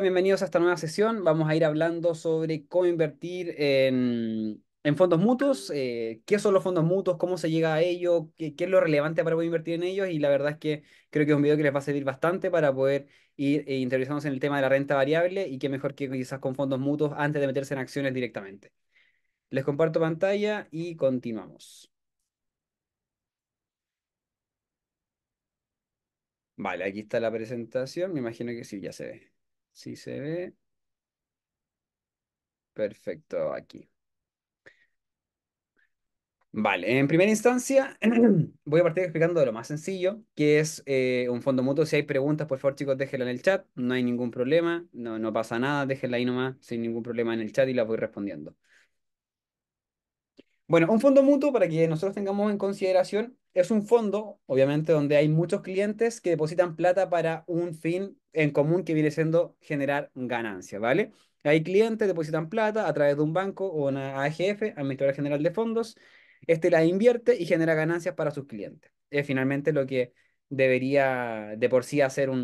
bienvenidos a esta nueva sesión. Vamos a ir hablando sobre cómo invertir en, fondos mutuos, eh, qué son los fondos mutuos, cómo se llega a ello, qué, es lo relevante para poder invertir en ellos y la verdad es que creo que es un video que les va a servir bastante para poder ir eh, en el tema de la renta variable y qué mejor que quizás con fondos mutuos antes de meterse en acciones directamente. Les comparto pantalla y continuamos. Vale, aquí está la presentación, me imagino que sí, ya se ve. Si se ve. Perfecto, aquí. Vale, en primera instancia voy a partir explicando lo más sencillo, que es eh, un fondo mutuo. Si hay preguntas, por favor chicos, déjenla en el chat, no hay ningún problema, no, no pasa nada, déjenla ahí nomás sin ningún problema en el chat y las voy respondiendo. Bueno, un fondo mutuo, para que nosotros tengamos en consideración, es un fondo, obviamente, donde hay muchos clientes que depositan plata para un fin en común que viene siendo generar ganancias, ¿vale? Hay clientes depositan plata a través de un banco o una AGF, administradora General de Fondos. Este la invierte y genera ganancias para sus clientes. Es finalmente lo que debería de por sí hacer un,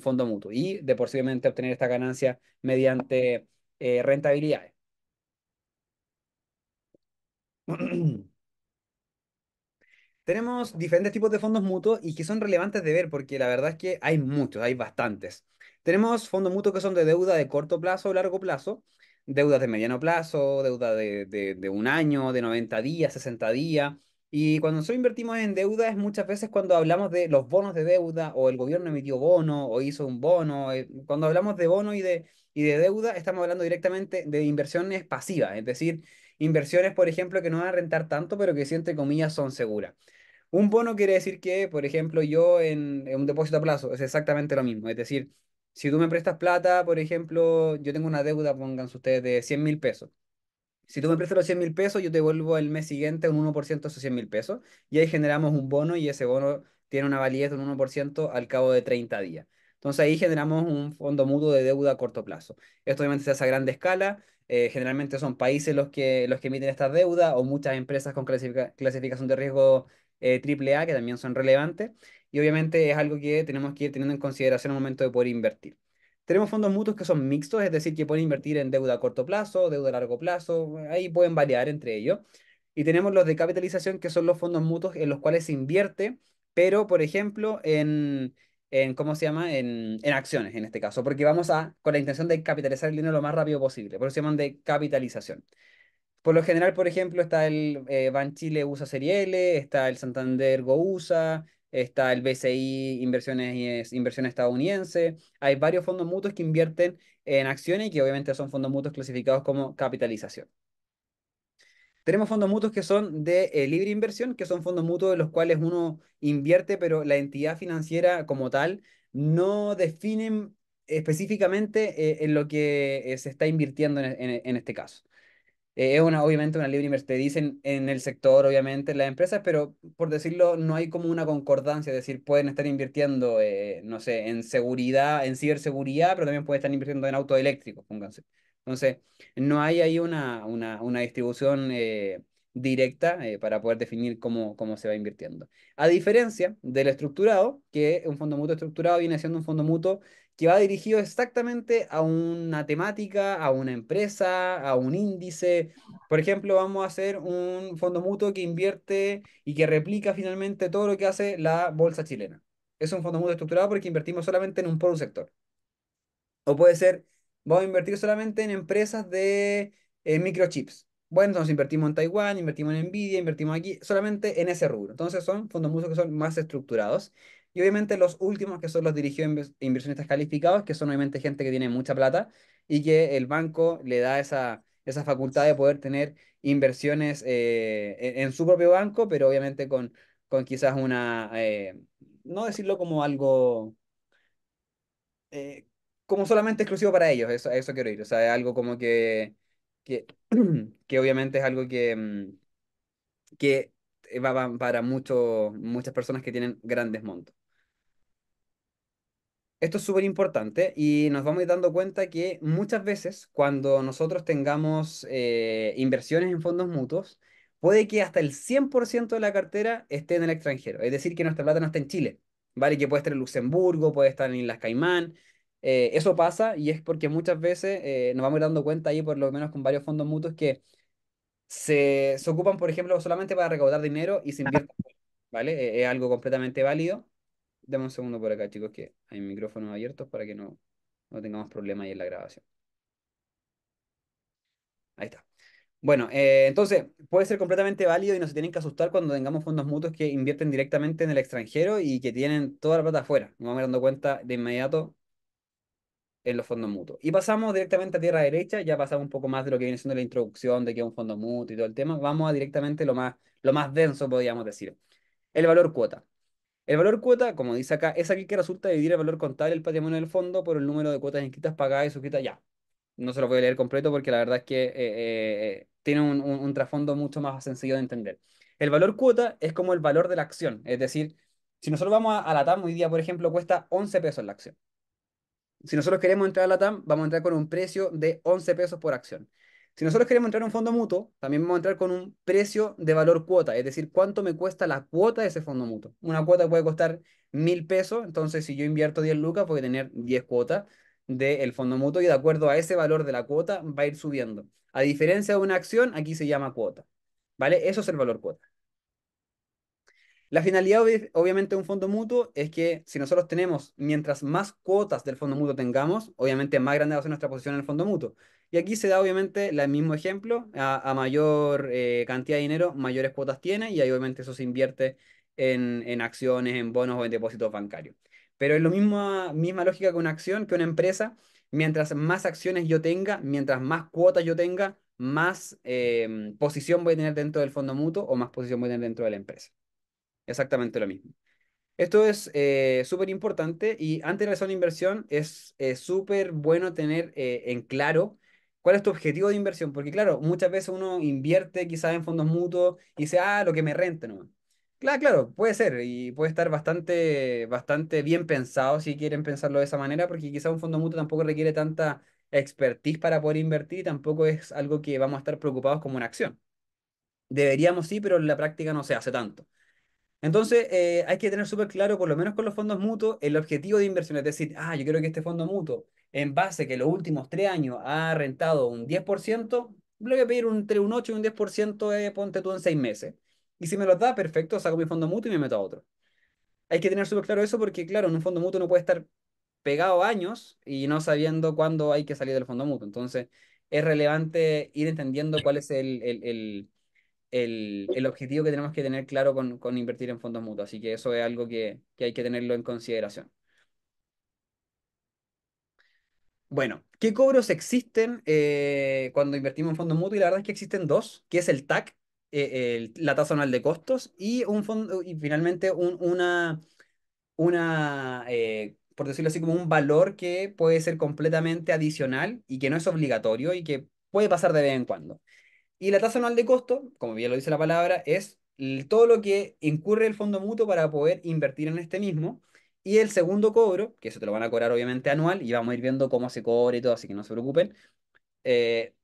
fondo mutuo y de por sí obtener esta ganancia mediante eh, rentabilidades. Tenemos diferentes tipos de fondos mutuos y que son relevantes de ver porque la verdad es que hay muchos, hay bastantes. Tenemos fondos mutuos que son de deuda de corto plazo o largo plazo, deudas de mediano plazo, deuda de, de, un año, de 90 días, 60 días. Y cuando nosotros invertimos en deuda es muchas veces cuando hablamos de los bonos de deuda o el gobierno emitió bono o hizo un bono. Eh, cuando hablamos de bono y de, y de deuda estamos hablando directamente de inversiones pasivas, es decir, inversiones, por ejemplo, que no van a rentar tanto, pero que si entre comillas son seguras. Un bono quiere decir que, por ejemplo, yo en, un depósito a plazo es exactamente lo mismo. Es decir, si tú me prestas plata, por ejemplo, yo tengo una deuda, pónganse ustedes, de 100 mil pesos. Si tú me prestas los 100 mil pesos, yo te vuelvo el mes siguiente un 1% de esos 100 mil pesos y ahí generamos un bono y ese bono tiene una validez de un 1% al cabo de 30 días. Entonces ahí generamos un fondo mutuo de deuda a corto plazo. Esto obviamente se hace a grande escala. Eh, generalmente son países los que, los que emiten estas deudas o muchas empresas con clasificación de riesgo eh, AAA, que también son relevantes, y obviamente es algo que tenemos que ir teniendo en consideración al momento de poder invertir. Tenemos fondos mutuos que son mixtos, es decir, que pueden invertir en deuda a corto plazo, deuda a largo plazo, ahí pueden variar entre ellos. Y tenemos los de capitalización, que son los fondos mutuos en los cuales se invierte, pero, por ejemplo, en, en ¿cómo se llama? En, en, acciones, en este caso, porque vamos a, con la intención de capitalizar el dinero lo más rápido posible, por eso se llaman de capitalización. Por lo general, por ejemplo, está el Banchile eh, Ban Chile USA Serie L, está el Santander Go USA, está el BCI Inversiones Estadounidense. Hay varios fondos mutuos que invierten en acciones y que obviamente son fondos mutuos clasificados como capitalización. Tenemos fondos mutuos que son de eh, libre inversión, que son fondos mutuos de los cuales uno invierte, pero la entidad financiera como tal no define específicamente eh, en lo que se está invirtiendo en este caso. Eh, es una, obviamente una libre inversión, dicen en el sector, obviamente, las empresas, pero por decirlo, no hay como una concordancia, es decir, pueden estar invirtiendo, eh, no sé, en seguridad, en ciberseguridad, pero también pueden estar invirtiendo en autos eléctricos, pónganse. Entonces, no hay ahí una, una, distribución eh, directa para poder definir cómo, cómo se va invirtiendo. A diferencia del estructurado, que un fondo mutuo estructurado viene siendo un fondo mutuo que va dirigido exactamente a una temática, a una empresa, a un índice. Por ejemplo, vamos a hacer un fondo mutuo que invierte y que replica finalmente todo lo que hace la bolsa chilena. Es un fondo mutuo estructurado porque invertimos solamente en un por un sector. O puede ser, vamos a invertir solamente en empresas de eh, microchips. Bueno, entonces invertimos en Taiwán, invertimos en Nvidia, invertimos aquí, solamente en ese rubro. Entonces son fondos mutuos que son más estructurados. Y obviamente los últimos que son los dirigidos inversionistas calificados, que son obviamente gente que tiene mucha plata y que el banco le da esa, esa facultad de poder tener inversiones eh, e-, en, su propio banco, pero obviamente con, con quizás una, eh, no decirlo como algo... Eh, como solamente exclusivo para ellos, eso, eso quiero ir. O sea, es algo como que, que, que obviamente es algo que, mm, que va, para muchas personas que tienen grandes montos. Esto es súper importante y nos vamos dando cuenta que muchas veces cuando nosotros tengamos eh, inversiones en fondos mutuos, puede que hasta el 100% de la cartera esté en el extranjero, es decir, que nuestra plata no esté en Chile, ¿vale? Que puede estar en Luxemburgo, puede estar en las Caimán. Eh, eso pasa y es porque muchas veces eh, nos vamos dando cuenta ahí, por lo menos con varios fondos mutuos, que se, se ocupan, por ejemplo, solamente para recaudar dinero y se invierten, ¿vale? es algo completamente válido. Dame un segundo por acá, chicos, que hay micrófonos abiertos para que no, tengamos problemas ahí en la grabación. Ahí está. Bueno, eh, entonces puede ser completamente válido y no se tienen que asustar cuando tengamos fondos mutuos que invierten directamente en el extranjero y que tienen toda la plata afuera. Nos vamos dando cuenta de inmediato en los fondos mutuos. Y pasamos directamente a tierra derecha, ya pasamos un poco más de lo que viene siendo la introducción de que es un fondo mutuo y todo el tema. Vamos a directamente lo más, lo más denso, podríamos decir. El valor cuota. El valor cuota, como dice acá, es aquí que resulta dividir el valor contable del patrimonio del fondo por el número de cuotas inscritas, pagadas y suscritas ya. No se lo voy a leer completo porque la verdad es que eh, eh, eh, tiene un, trasfondo mucho más sencillo de entender. El valor cuota es como el valor de la acción, es decir, si nosotros vamos a, a, la TAM hoy día, por ejemplo, cuesta 11 pesos la acción. Si nosotros queremos entrar a la TAM, vamos a entrar con un precio de 11 pesos por acción. Si nosotros queremos entrar en un fondo mutuo, también vamos a entrar con un precio de valor cuota, es decir, cuánto me cuesta la cuota de ese fondo mutuo. Una cuota puede costar mil pesos, entonces si yo invierto 10 lucas, voy a tener 10 cuotas del fondo mutuo y de acuerdo a ese valor de la cuota va a ir subiendo. A diferencia de una acción, aquí se llama cuota. ¿Vale? Eso es el valor cuota. La finalidad, obviamente, de un fondo mutuo es que si nosotros tenemos, mientras más cuotas del fondo mutuo tengamos, obviamente más grande va a ser nuestra posición en el fondo mutuo. Y aquí se da, obviamente, el mismo ejemplo. A, mayor eh, cantidad de dinero, mayores cuotas tiene y ahí, obviamente, eso se invierte en, acciones, en bonos o en depósitos bancarios. Pero es la misma, misma lógica que una acción, que una empresa. Mientras más acciones yo tenga, mientras más cuotas yo tenga, más eh, posición voy a tener dentro del fondo mutuo o más posición voy a tener dentro de la empresa. Exactamente lo mismo. Esto es eh, súper importante y antes de hacer una inversión es súper bueno tener eh, en claro cuál es tu objetivo de inversión, porque claro, muchas veces uno invierte quizás en fondos mutuos y dice, ah, lo que me renten no Claro, claro, puede ser y puede estar bastante, bastante bien pensado si quieren pensarlo de esa manera, porque quizás un fondo mutuo tampoco requiere tanta expertise para poder invertir y tampoco es algo que vamos a estar preocupados como una acción. Deberíamos sí, pero en la práctica no se hace tanto. Entonces, eh, hay que tener súper claro, por lo menos con los fondos mutuos, el objetivo de inversión. Es decir, ah, yo quiero que este fondo mutuo, en base que los últimos tres años ha rentado un 10%, le voy a pedir un, entre un 8 y un 10%, eh, ponte tú en seis meses. Y si me los da, perfecto, saco mi fondo mutuo y me meto a otro. Hay que tener súper claro eso porque, claro, en un fondo mutuo no puede estar pegado años y no sabiendo cuándo hay que salir del fondo mutuo. Entonces, es relevante ir entendiendo cuál es el el, objetivo que tenemos que tener claro con, invertir en fondos mutuos. Así que eso es algo que, hay que tenerlo en consideración. Bueno, ¿qué cobros existen eh, cuando invertimos en fondos mutuos? Y la verdad es que existen dos, que es el TAC, eh, la tasa anual de costos, y, un y finalmente una, una eh, por decirlo así, como un valor que puede ser completamente adicional y que no es obligatorio y que puede pasar de vez en cuando. Y la tasa anual de costo, como bien lo dice la palabra, es todo lo que incurre el fondo mutuo para poder invertir en este mismo. Y el segundo cobro, que eso te lo van a cobrar obviamente anual, y vamos a ir viendo cómo se cobra y todo, así que no se preocupen. Eh,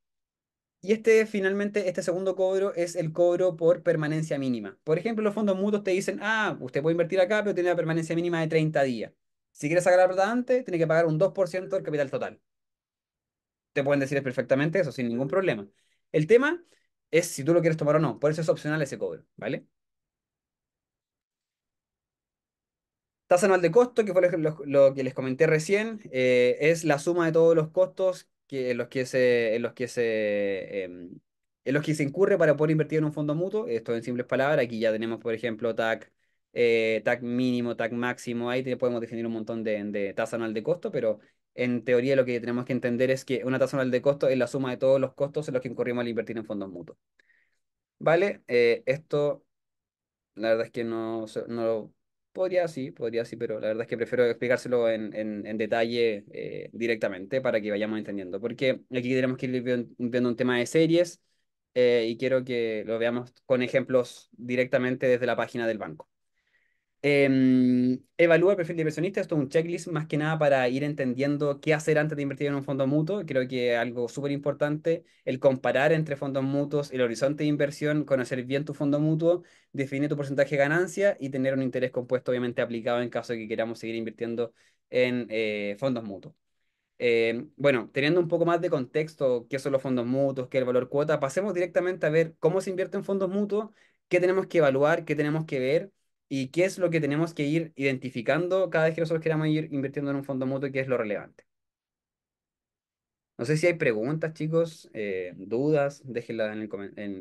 y este finalmente, este segundo cobro es el cobro por permanencia mínima. Por ejemplo, los fondos mutuos te dicen, ah, usted puede invertir acá, pero tiene una permanencia mínima de 30 días. Si quieres sacar la plata antes, tiene que pagar un 2% del capital total. Te pueden decir perfectamente eso, sin ningún problema. El tema es si tú lo quieres tomar o no. Por eso es opcional ese cobro, ¿vale? Tasa anual de costo, que fue lo, que les comenté recién, eh, es la suma de todos los costos que, en los que se, los que se, em, los que se incurre para poder invertir en un fondo mutuo. Esto en simples palabras, aquí ya tenemos, por ejemplo, TAC, eh, mínimo, TAC máximo, ahí podemos definir un montón de, de tasa anual de costo, pero en teoría lo que tenemos que entender es que una tasa anual de costo es la suma de todos los costos en los que incurrimos al invertir en fondos mutuos. ¿Vale? Eh, esto, la verdad es que no, no podría sí, podría sí, pero la verdad es que prefiero explicárselo en, detalle eh, directamente para que vayamos entendiendo. Porque aquí tenemos que ir viendo un tema de series eh, y quiero que lo veamos con ejemplos directamente desde la página del banco. Em, evalúa el perfil de inversionista, esto es un checklist más que nada para ir entendiendo qué hacer antes de invertir en un fondo mutuo. Creo que algo súper importante, el comparar entre fondos mutuos, el horizonte de inversión, conocer bien tu fondo mutuo, definir tu porcentaje de ganancia y tener un interés compuesto obviamente aplicado en caso de que queramos seguir invirtiendo en eh, fondos mutuos. Em, bueno, teniendo un poco más de contexto, qué son los fondos mutuos, qué es el valor cuota, pasemos directamente a ver cómo se invierte en fondos mutuos, qué tenemos que evaluar, qué tenemos que ver y qué es lo que tenemos que ir identificando cada vez que nosotros queramos ir invirtiendo en un fondo mutuo y qué es lo relevante. No sé si hay preguntas, chicos, eh, dudas, déjenlas en,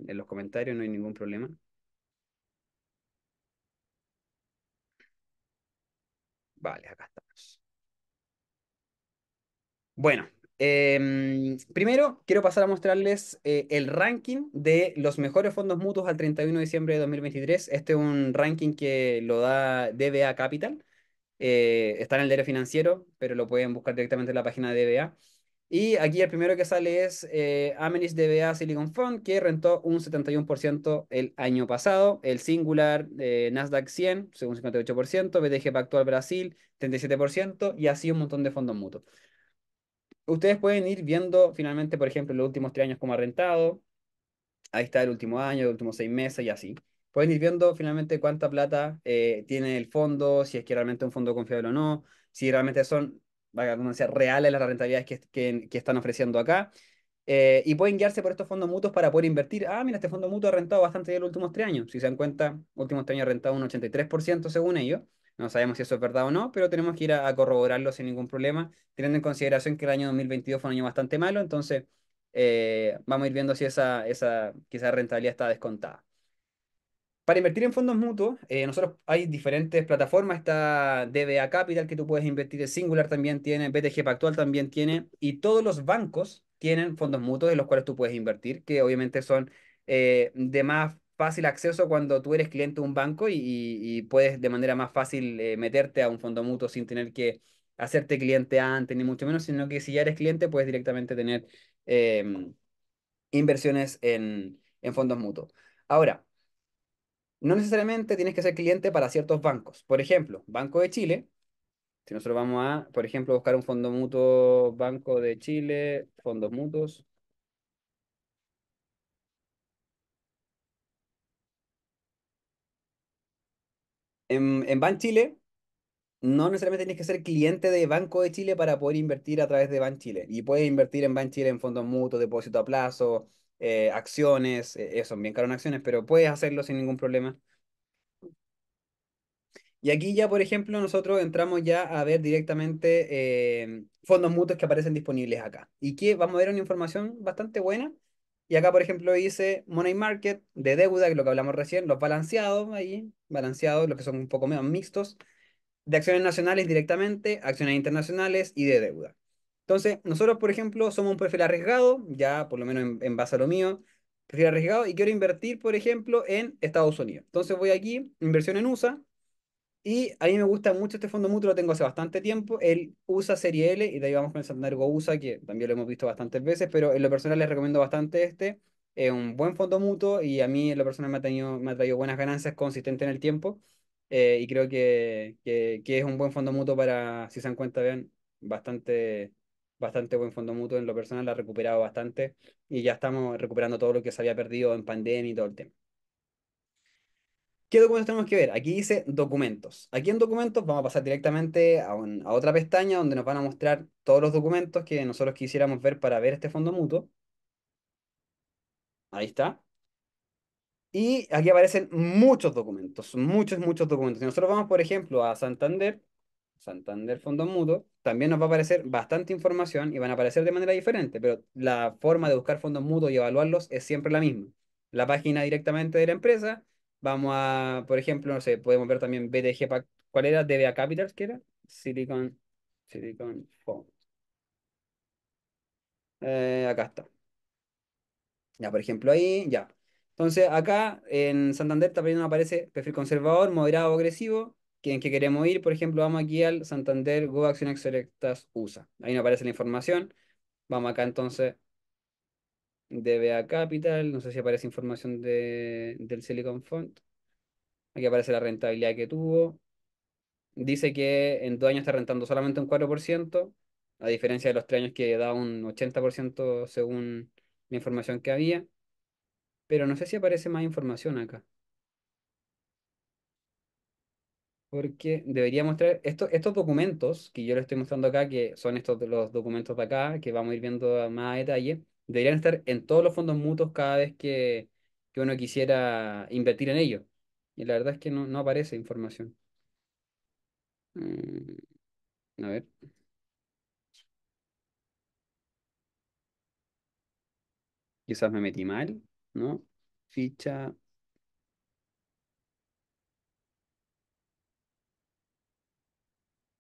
en, los comentarios, no hay ningún problema. Vale, acá estamos. Bueno, Em, primero, quiero pasar a mostrarles eh, el ranking de los mejores fondos mutuos al 31 de diciembre de 2023. Este es un ranking que lo da DBA Capital. Eh, está en el diario financiero, pero lo pueden buscar directamente en la página de DBA. Y aquí el primero que sale es eh, Amenis DBA Silicon Fund, que rentó un 71% el año pasado. El Singular Nasdaq 100, según 58%, BTG Pactual Brasil, 37%, y así un montón de fondos mutuos ustedes pueden ir viendo finalmente, por ejemplo, los últimos tres años como ha rentado. Ahí está el último año, los últimos seis meses y así. Pueden ir viendo finalmente cuánta plata eh, tiene el fondo, si es que realmente es un fondo confiable o no, si realmente son, vaya reales las rentabilidades que, están ofreciendo acá. Eh, y pueden guiarse por estos fondos mutuos para poder invertir. Ah, mira, este fondo mutuo ha rentado bastante bien los últimos tres años. Si se dan cuenta, últimos tres años ha rentado un 83% según ellos. No sabemos si eso es verdad o no, pero tenemos que ir a, corroborarlo sin ningún problema, teniendo en consideración que el año 2022 fue un año bastante malo, entonces eh, vamos a ir viendo si esa, esa, rentabilidad está descontada. Para invertir en fondos mutuos, eh, nosotros hay diferentes plataformas, está DBA Capital que tú puedes invertir, Singular también tiene, BTG Pactual también tiene, y todos los bancos tienen fondos mutuos en los cuales tú puedes invertir, que obviamente son eh, de más fácil acceso cuando tú eres cliente de un banco y, puedes de manera más fácil eh, meterte a un fondo mutuo sin tener que hacerte cliente antes, ni mucho menos, sino que si ya eres cliente puedes directamente tener em, inversiones en, en fondos mutuos. Ahora, no necesariamente tienes que ser cliente para ciertos bancos. Por ejemplo, Banco de Chile, si nosotros vamos a, por ejemplo, buscar un fondo mutuo, Banco de Chile, fondos mutuos. En, en Ban Chile, no necesariamente tienes que ser cliente de Banco de Chile para poder invertir a través de Ban Chile. Y puedes invertir en Ban Chile en fondos mutuos, depósito a plazo, eh, acciones, eso, eh, eh, son bien caros acciones, pero puedes hacerlo sin ningún problema. Y aquí ya, por ejemplo, nosotros entramos ya a ver directamente fondos mutuos que aparecen disponibles acá. Y que vamos a ver una información bastante buena y acá, por ejemplo, dice Money Market de deuda, que es lo que hablamos recién, los balanceados ahí, balanceados, los que son un poco menos mixtos, de acciones nacionales directamente, acciones internacionales y de deuda. Entonces, nosotros, por ejemplo, somos un perfil arriesgado, ya por lo menos en, en base a lo mío, perfil arriesgado, y quiero invertir, por ejemplo, en Estados Unidos. Entonces voy aquí, inversión en USA, y a mí me gusta mucho este fondo mutuo, lo tengo hace bastante tiempo. El USA Serie L, y de ahí vamos con el Santander Go USA, que también lo hemos visto bastantes veces, pero en lo personal les recomiendo bastante este. Es un buen fondo mutuo y a mí en lo personal me ha, me ha traído buenas ganancias consistente en el tiempo. Eh, y creo que, que, es un buen fondo mutuo para, si se dan cuenta, vean, bastante, bastante buen fondo mutuo en lo personal, ha recuperado bastante y ya estamos recuperando todo lo que se había perdido en pandemia y todo el tiempo. ¿Qué documentos tenemos que ver? Aquí dice documentos. Aquí en documentos vamos a pasar directamente a, otra pestaña donde nos van a mostrar todos los documentos que nosotros quisiéramos ver para ver este fondo mutuo. Ahí está. Y aquí aparecen muchos documentos, muchos, muchos documentos. Si nosotros vamos, por ejemplo, a Santander, Santander Fondo Mutuo, también nos va a aparecer bastante información y van a aparecer de manera diferente, pero la forma de buscar fondos mutuos y evaluarlos es siempre la misma. La página directamente de la empresa, Vamos a, por ejemplo, no sé, podemos ver también BTG, ¿cuál era? DBA Capital, ¿qué era? Silicon, Silicon eh, acá está. Ya, por ejemplo, ahí, ya. Entonces, acá en Santander también nos aparece perfil conservador, moderado, o agresivo, quien en que queremos ir. Por ejemplo, vamos aquí al Santander Go Acciones Selectas USA. Ahí nos aparece la información. Vamos acá entonces DBA Capital, no sé si aparece información del Silicon Fund. Aquí aparece la rentabilidad que tuvo. Dice que en dos años está rentando solamente un 4%, a diferencia de los tres años que da un 80% según la información que había. Pero no sé si aparece más información acá. Porque debería mostrar estos documentos que yo les estoy mostrando acá, que son estos los documentos de acá, que vamos a ir viendo más a detalle deberían estar en todos los fondos mutuos cada vez que, que uno quisiera invertir en ellos. Y la verdad es que no, aparece información. Mm, a ver. Quizás me metí mal, ¿no? Ficha.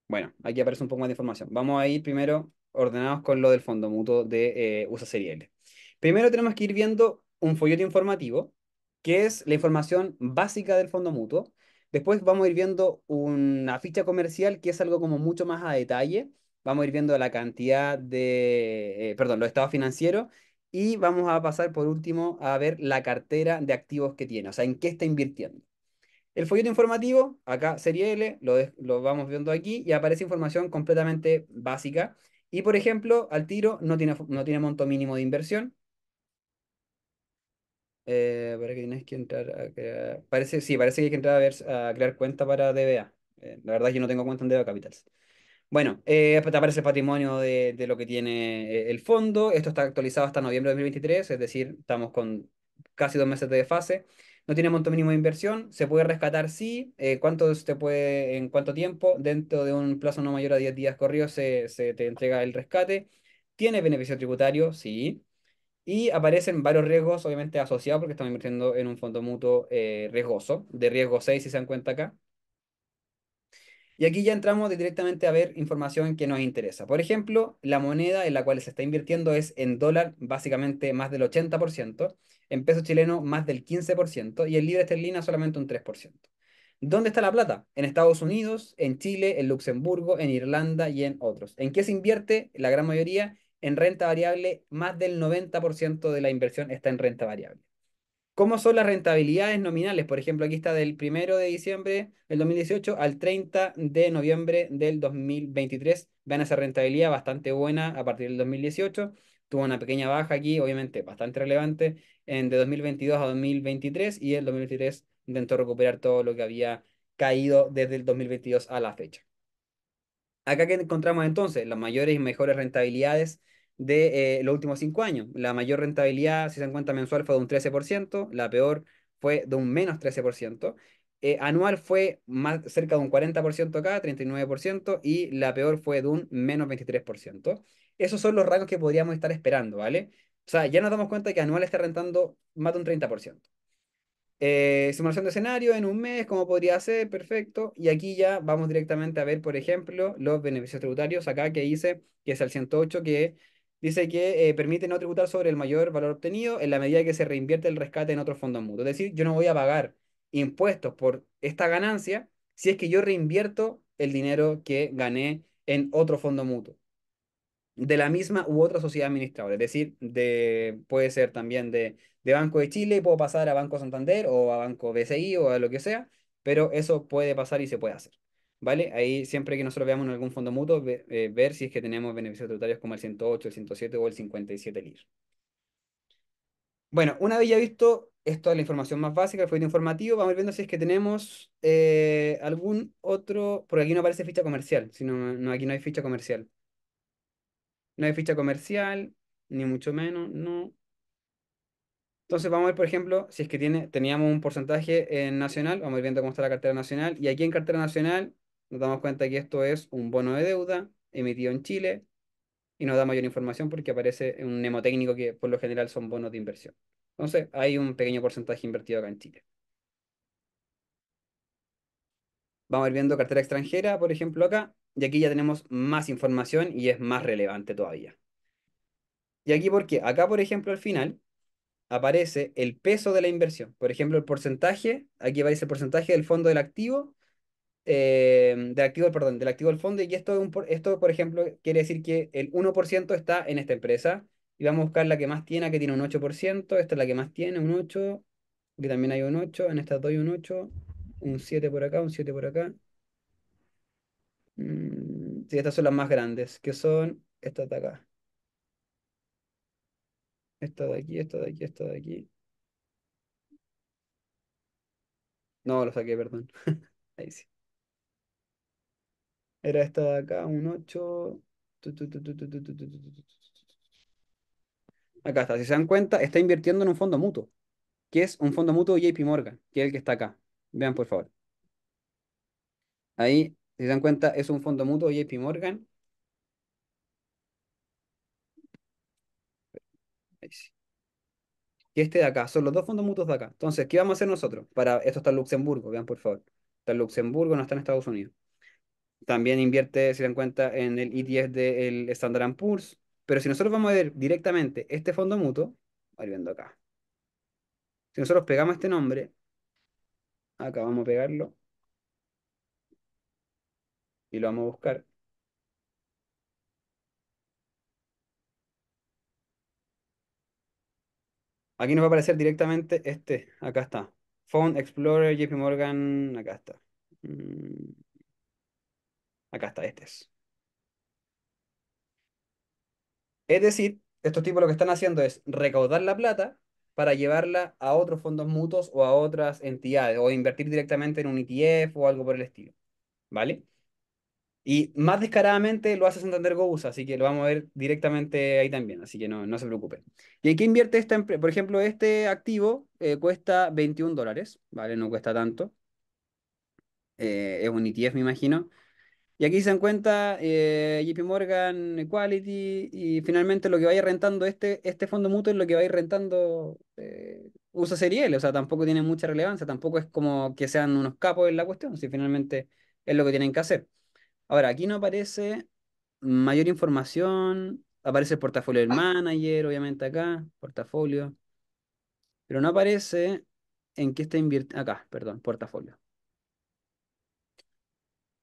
Bueno, aquí aparece un poco más de información. Vamos a ir primero ordenados con lo del fondo mutuo de eh, USA Serie L. Primero tenemos que ir viendo un folleto informativo, que es la información básica del fondo mutuo. Después vamos a ir viendo una ficha comercial, que es algo como mucho más a detalle. Vamos a ir viendo la cantidad de, eh, perdón, los estados financieros y vamos a pasar por último a ver la cartera de activos que tiene, o sea, en qué está invirtiendo. El folleto informativo, acá serie L, lo, lo vamos viendo aquí y aparece información completamente básica y por ejemplo, al tiro no tiene, no tiene monto mínimo de inversión. Eh, para que tienes que entrar a crear... Parece, sí, parece que hay que entrar a, crear cuenta para DBA. Eh, la verdad es que yo no tengo cuenta en DBA Capitals. Bueno, eh, te aparece el patrimonio de, de, lo que tiene el fondo. Esto está actualizado hasta noviembre de 2023, es decir, estamos con casi dos meses de fase no tiene monto mínimo de inversión, se puede rescatar sí, eh, cuánto puede, en cuánto tiempo, dentro de un plazo no mayor a 10 días corridos se, te entrega el rescate, tiene beneficio tributario, sí, y aparecen varios riesgos, obviamente asociados, porque estamos invirtiendo en un fondo mutuo eh, riesgoso, de riesgo 6, si se dan cuenta acá. Y aquí ya entramos directamente a ver información que nos interesa. Por ejemplo, la moneda en la cual se está invirtiendo es en dólar, básicamente más del 80%, en peso chileno más del 15% y en libra esterlina solamente un 3%. ¿Dónde está la plata? En Estados Unidos, en Chile, en Luxemburgo, en Irlanda y en otros. ¿En qué se invierte? La gran mayoría en renta variable, más del 90% de la inversión está en renta variable. ¿Cómo son las rentabilidades nominales? Por ejemplo, aquí está del 1 de diciembre del 2018 al 30 de noviembre del 2023. Vean esa rentabilidad bastante buena a partir del 2018. Tuvo una pequeña baja aquí, obviamente bastante relevante, de 2022 a 2023 y el 2023 intentó recuperar todo lo que había caído desde el 2022 a la fecha. Acá que encontramos entonces las mayores y mejores rentabilidades de eh, los últimos cinco años. La mayor rentabilidad, si se dan cuenta, mensual fue de un 13%, la peor fue de un menos 13%. Eh, anual fue más, cerca de un 40% acá, 39%, y la peor fue de un menos 23%. Esos son los rangos que podríamos estar esperando, ¿vale? O sea, ya nos damos cuenta que anual está rentando más de un 30%. Eh, simulación de escenario en un mes, ¿Cómo podría ser, perfecto. Y aquí ya vamos directamente a ver, por ejemplo, los beneficios tributarios acá que dice que es el 108, que Dice que eh, permite no tributar sobre el mayor valor obtenido en la medida que se reinvierte el rescate en otros fondos mutuo, Es decir, yo no voy a pagar impuestos por esta ganancia si es que yo reinvierto el dinero que gané en otro fondo mutuo de la misma u otra sociedad administradora. Es decir, puede ser también de, de Banco de Chile, y puedo pasar a Banco Santander o a Banco BCI o a lo que sea, pero eso puede pasar y se puede hacer. ¿vale? Ahí siempre que nosotros veamos en algún fondo mutuo, eh, ver si es que tenemos beneficios tributarios como el 108, el 107 o el 57 LIR. Bueno, una vez ya visto esto la información más básica, el folleto informativo, vamos a ir viendo si es que tenemos eh, algún otro, porque aquí no aparece ficha comercial, sino no, aquí no hay ficha comercial. No hay ficha comercial, ni mucho menos, no. Entonces vamos a ver, por ejemplo, si es que tiene, teníamos un porcentaje en nacional, vamos a ir viendo cómo está la cartera nacional, y aquí en cartera nacional nos damos cuenta que esto es un bono de deuda emitido en Chile y nos da mayor información porque aparece un mnemotécnico que por lo general son bonos de inversión. Entonces, hay un pequeño porcentaje invertido acá en Chile. Vamos a ir viendo cartera extranjera, por ejemplo, acá. Y aquí ya tenemos más información y es más relevante todavía. ¿Y aquí porque Acá, por ejemplo, al final aparece el peso de la inversión. Por ejemplo, el porcentaje, aquí aparece el porcentaje del fondo del activo de eh, del activo, perdón, del activo del fondo, y esto, esto, por ejemplo, quiere decir que el 1% está en esta empresa, y vamos a buscar la que más tiene, que tiene un 8%, esta es la que más tiene, un 8%, que también hay un 8%, en estas doy un 8%, un 7% por acá, un 7% por acá. Mm, sí, estas son las más grandes, que son estas de acá. Esta de aquí, esta de aquí, esta de aquí. No, lo saqué, perdón. Ahí sí. Era esta de acá, un 8. Acá está. Si se dan cuenta, está invirtiendo en un fondo mutuo, que es un fondo mutuo JP Morgan, que es el que está acá. Vean, por favor. Ahí, si se dan cuenta, es un fondo mutuo JP Morgan. Y este de acá. Son los dos fondos mutuos de acá. Entonces, ¿qué vamos a hacer nosotros? Para, esto está en Luxemburgo, vean por favor. Está en Luxemburgo, no está en Estados Unidos. También invierte, se dan cuenta, en el ETF del Standard Poor's. Pero si nosotros vamos a ver directamente este fondo mutuo, viendo acá. Si nosotros pegamos este nombre, acá vamos a pegarlo. Y lo vamos a buscar. Aquí nos va a aparecer directamente este. Acá está. Phone Explorer, JP Morgan. Acá está. Mm. Acá está, este es. Es decir, estos tipos lo que están haciendo es recaudar la plata para llevarla a otros fondos mutuos o a otras entidades, o invertir directamente en un ETF o algo por el estilo. ¿Vale? Y más descaradamente lo hace Santander Gousa, así que lo vamos a ver directamente ahí también, así que no, no se preocupen. ¿Y qué invierte esta empresa? Por ejemplo, este activo eh, cuesta 21 dólares, ¿vale? No cuesta tanto. Eh, es un ETF, me imagino. Y aquí se encuentra eh, JP Morgan, Equality, y finalmente lo que vaya rentando este, este fondo mutuo es lo que va a ir rentando eh, USA o sea, tampoco tiene mucha relevancia, tampoco es como que sean unos capos en la cuestión, si finalmente es lo que tienen que hacer. Ahora, aquí no aparece mayor información, aparece el portafolio del manager, obviamente acá, portafolio, pero no aparece en qué está invirtiendo, acá, perdón, portafolio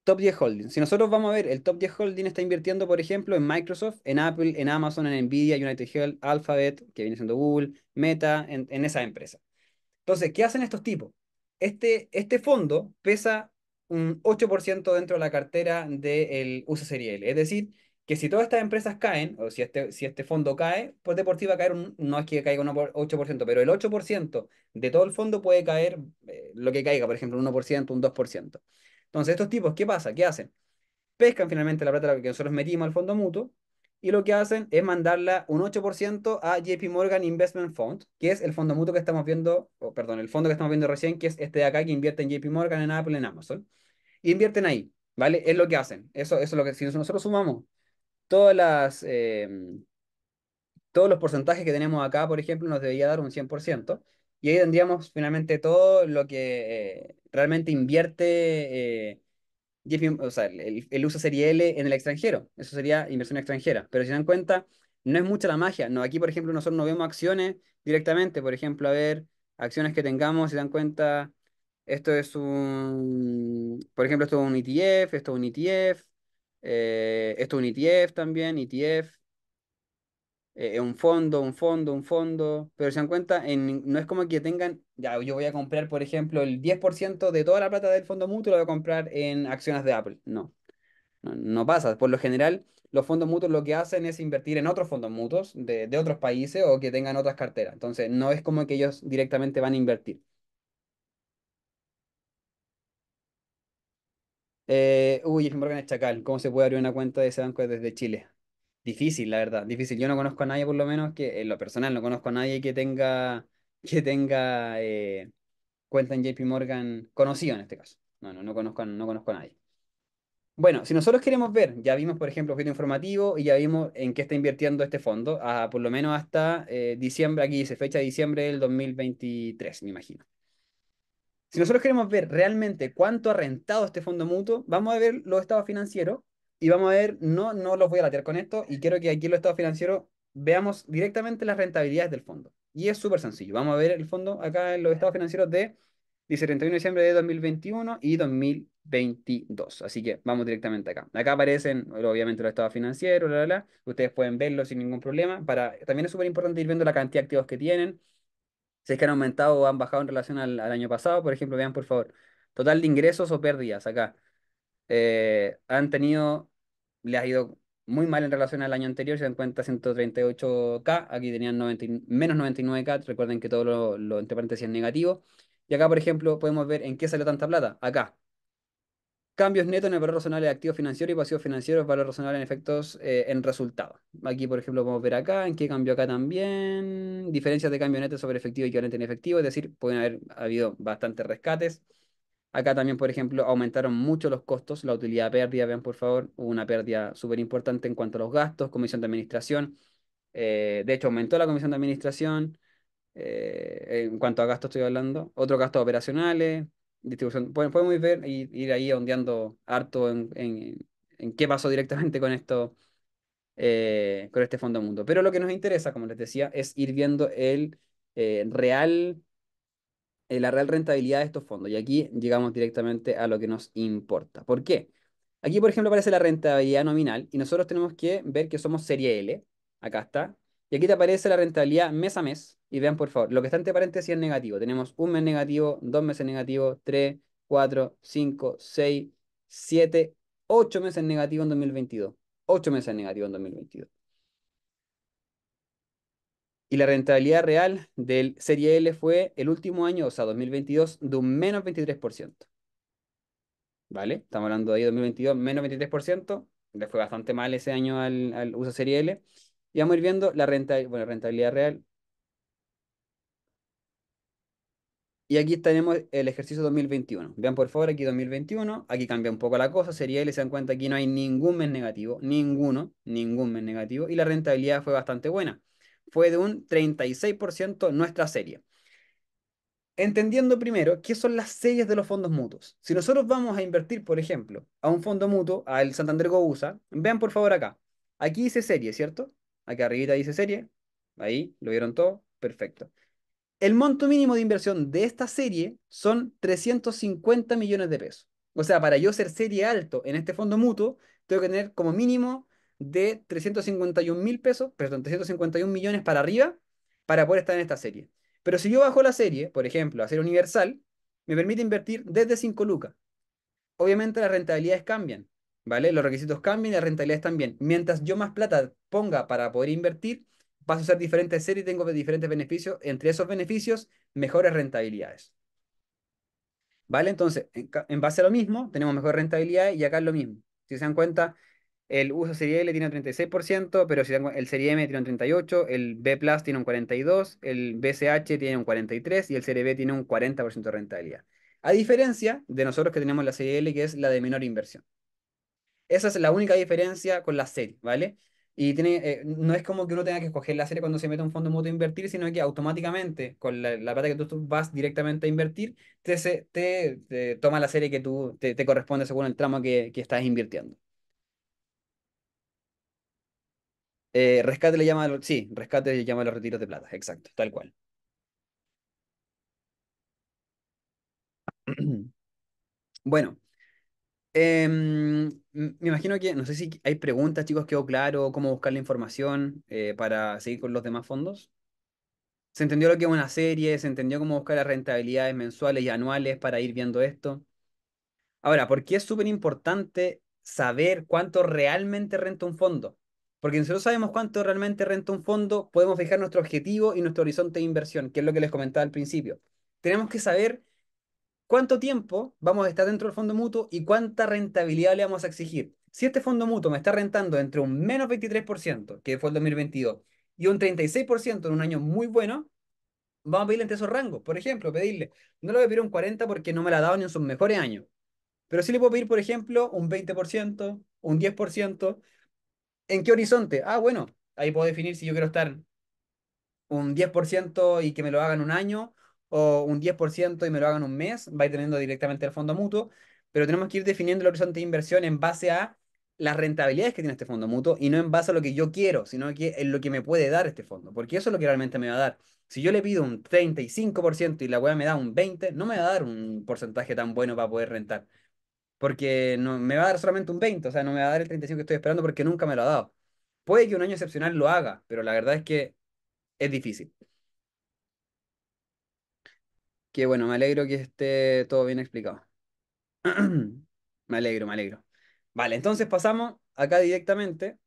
top 10 holdings. Si nosotros vamos a ver, el top 10 holding está invirtiendo, por ejemplo, en Microsoft, en Apple, en Amazon, en Nvidia, United Health, Alphabet, que viene siendo Google, Meta, en, esa empresa. Entonces, ¿qué hacen estos tipos? Este, este fondo pesa un 8% dentro de la cartera del uso serial. Es decir, que si todas estas empresas caen, o si este, si este fondo cae, pues Deportiva va a caer, no es que caiga un 8%, pero el 8% de todo el fondo puede caer eh, lo que caiga, por ejemplo, un 1%, un 2%. Entonces, estos tipos, ¿qué pasa? ¿Qué hacen? Pescan finalmente la plata que nosotros metimos al fondo mutuo y lo que hacen es mandarla un 8% a JP Morgan Investment Fund, que es el fondo mutuo que estamos viendo, perdón, el fondo que estamos viendo recién, que es este de acá que invierte en JP Morgan, en Apple, en Amazon. invierten ahí, ¿vale? Es lo que hacen. Eso, eso es lo que, si nosotros sumamos todas las, eh, todos los porcentajes que tenemos acá, por ejemplo, nos debería dar un 100%. Y ahí tendríamos finalmente todo lo que eh, realmente invierte eh, o sea, el, uso serie L en el extranjero. Eso sería inversión extranjera. Pero si se dan cuenta, no es mucha la magia. No, aquí, por ejemplo, nosotros no vemos acciones directamente. Por ejemplo, a ver, acciones que tengamos, si dan cuenta, esto es un, por ejemplo, esto es un ETF, esto es un ETF, eh, esto es un ETF también, ETF, eh, eh, un fondo, un fondo, un fondo, pero se dan cuenta, en, no es como que tengan, ya, yo voy a comprar, por ejemplo, el 10% de toda la plata del fondo mutuo, lo voy a comprar en acciones de Apple. No, no, pasa. Por lo general, los fondos mutuos lo que hacen es invertir en otros fondos mutuos de, otros países o que tengan otras carteras. Entonces, no es como que ellos directamente van a invertir. Eh, uy, Jeffrey Morgan chacal. ¿Cómo se puede abrir una cuenta de ese banco desde Chile? Difícil, la verdad, difícil. Yo no conozco a nadie, por lo menos, que en lo personal, no conozco a nadie que tenga, que tenga eh, cuenta en JP Morgan conocido en este caso. No, no, no conozco, no conozco a nadie. Bueno, si nosotros queremos ver, ya vimos, por ejemplo, objeto informativo y ya vimos en qué está invirtiendo este fondo, por lo menos hasta eh, diciembre, aquí dice fecha de diciembre del 2023, me imagino. Si nosotros queremos ver realmente cuánto ha rentado este fondo mutuo, vamos a ver los estados financieros y vamos a ver, no, no los voy a latear con esto y quiero que aquí en los estados financieros veamos directamente las rentabilidades del fondo. Y es súper sencillo. Vamos a ver el fondo acá en los estados financieros de 31 de diciembre de 2021 y 2022. Así que vamos directamente acá. Acá aparecen obviamente los estados financieros, la, la, ustedes pueden verlo sin ningún problema. Para... También es súper importante ir viendo la cantidad de activos que tienen. Si es que han aumentado o han bajado en relación al año pasado, por ejemplo, vean por favor, total de ingresos o pérdidas acá eh, han tenido, le ha ido muy mal en relación al año anterior, se dan cuenta 138K, aquí tenían menos 99K, recuerden que todo lo, entre paréntesis es negativo, y acá por ejemplo podemos ver en qué salió tanta plata, acá. Cambios netos en el valor razonable de activos financieros y pasivos financieros, valor razonable en efectos eh, en resultados, Aquí, por ejemplo, podemos ver acá, en qué cambio acá también, diferencias de cambio neto sobre efectivo y equivalente en efectivo, es decir, pueden haber habido bastantes rescates. Acá también, por ejemplo, aumentaron mucho los costos, la utilidad pérdida, vean por favor, hubo una pérdida súper importante en cuanto a los gastos, comisión de administración. Eh, de hecho, aumentó la comisión de administración. Eh, en cuanto a gastos estoy hablando. Otros gastos operacionales, distribución. Pueden, podemos ver y ir ahí ondeando harto en, qué pasó directamente con esto. Eh, con este fondo mundo. Pero lo que nos interesa, como les decía, es ir viendo el real eh, la real rentabilidad de estos fondos. Y aquí llegamos directamente a lo que nos importa. ¿Por qué? Aquí, por ejemplo, aparece la rentabilidad nominal y nosotros tenemos que ver que somos serie L. Acá está. Y aquí te aparece la rentabilidad mes a mes. Y vean, por favor, lo que está entre paréntesis es negativo. Tenemos un mes negativo, dos meses negativo tres, cuatro, cinco, seis, siete, ocho meses negativo en 2022. Ocho meses negativo en 2022. Y la rentabilidad real del Serie L fue el último año, o sea, 2022, de un menos 23%. ¿Vale? Estamos hablando de 2022, menos 23%. Le fue bastante mal ese año al, uso Serie L. Y vamos a ir viendo la renta, rentabilidad real. Y aquí tenemos el ejercicio 2021. Vean por favor aquí 2021. Aquí cambia un poco la cosa. Serie L, se dan cuenta aquí no hay ningún mes negativo. Ninguno, ningún mes negativo. Y la rentabilidad fue bastante buena fue de un 36% nuestra serie. Entendiendo primero qué son las series de los fondos mutuos. Si nosotros vamos a invertir, por ejemplo, a un fondo mutuo, al Santander Gousa, vean por favor acá. Aquí dice serie, ¿cierto? Acá arribita dice serie. Ahí, lo vieron todo. Perfecto. El monto mínimo de inversión de esta serie son 350 millones de pesos. O sea, para yo ser serie alto en este fondo mutuo, tengo que tener como mínimo de 351 mil pesos, perdón, 351 millones para arriba para poder estar en esta serie. Pero si yo bajo la serie, por ejemplo, a ser universal, me permite invertir desde 5 lucas. Obviamente las rentabilidades cambian, ¿vale? Los requisitos cambian y las rentabilidades también. Mientras yo más plata ponga para poder invertir, paso a usar diferentes series y tengo diferentes beneficios. Entre esos beneficios, mejores rentabilidades. ¿Vale? Entonces, en, base a lo mismo, tenemos mejor rentabilidad y acá es lo mismo. Si se dan cuenta, el uso serie L tiene un 36%, pero si el serie M tiene un 38%, el B Plus tiene un 42%, el BCH tiene un 43% y el serie B tiene un 40% de rentabilidad. A diferencia de nosotros que tenemos la serie L, que es la de menor inversión. Esa es la única diferencia con la serie, ¿vale? Y tiene, eh, no es como que uno tenga que escoger la serie cuando se mete un fondo mutuo a invertir, sino que automáticamente, con la, plata que tú, vas directamente a invertir, te, toma la serie que tú te, corresponde según el tramo que estás invirtiendo. Eh, rescate le llama, sí, rescate le llama a los retiros de plata, exacto, tal cual. Bueno, em, me imagino que, no sé si hay preguntas, chicos, quedó claro cómo buscar la información eh, para seguir con los demás fondos. ¿Se entendió lo que es una serie? ¿Se entendió cómo buscar las rentabilidades mensuales y anuales para ir viendo esto? Ahora, ¿por qué es súper importante saber cuánto realmente renta un fondo? Porque nosotros sabemos cuánto realmente renta un fondo, podemos fijar nuestro objetivo y nuestro horizonte de inversión, que es lo que les comentaba al principio. Tenemos que saber cuánto tiempo vamos a estar dentro del fondo mutuo y cuánta rentabilidad le vamos a exigir. Si este fondo mutuo me está rentando entre un menos 23%, que fue el 2022, y un 36% en un año muy bueno, vamos a pedirle entre esos rangos. Por ejemplo, pedirle, no le voy a pedir un 40% porque no me la ha dado ni en sus mejores años. Pero sí le puedo pedir, por ejemplo, un 20%, un 10%, ¿En qué horizonte? Ah, bueno, ahí puedo definir si yo quiero estar un 10% y que me lo hagan un año o un 10% y me lo hagan un mes, va a teniendo directamente el fondo mutuo, pero tenemos que ir definiendo el horizonte de inversión en base a las rentabilidades que tiene este fondo mutuo y no en base a lo que yo quiero, sino que en lo que me puede dar este fondo, porque eso es lo que realmente me va a dar. Si yo le pido un 35% y la web me da un 20%, no me va a dar un porcentaje tan bueno para poder rentar porque no, me va a dar solamente un 20, o sea, no me va a dar el 35 que estoy esperando porque nunca me lo ha dado. Puede que un año excepcional lo haga, pero la verdad es que es difícil. Que bueno, me alegro que esté todo bien explicado. me alegro, me alegro. Vale, entonces pasamos acá directamente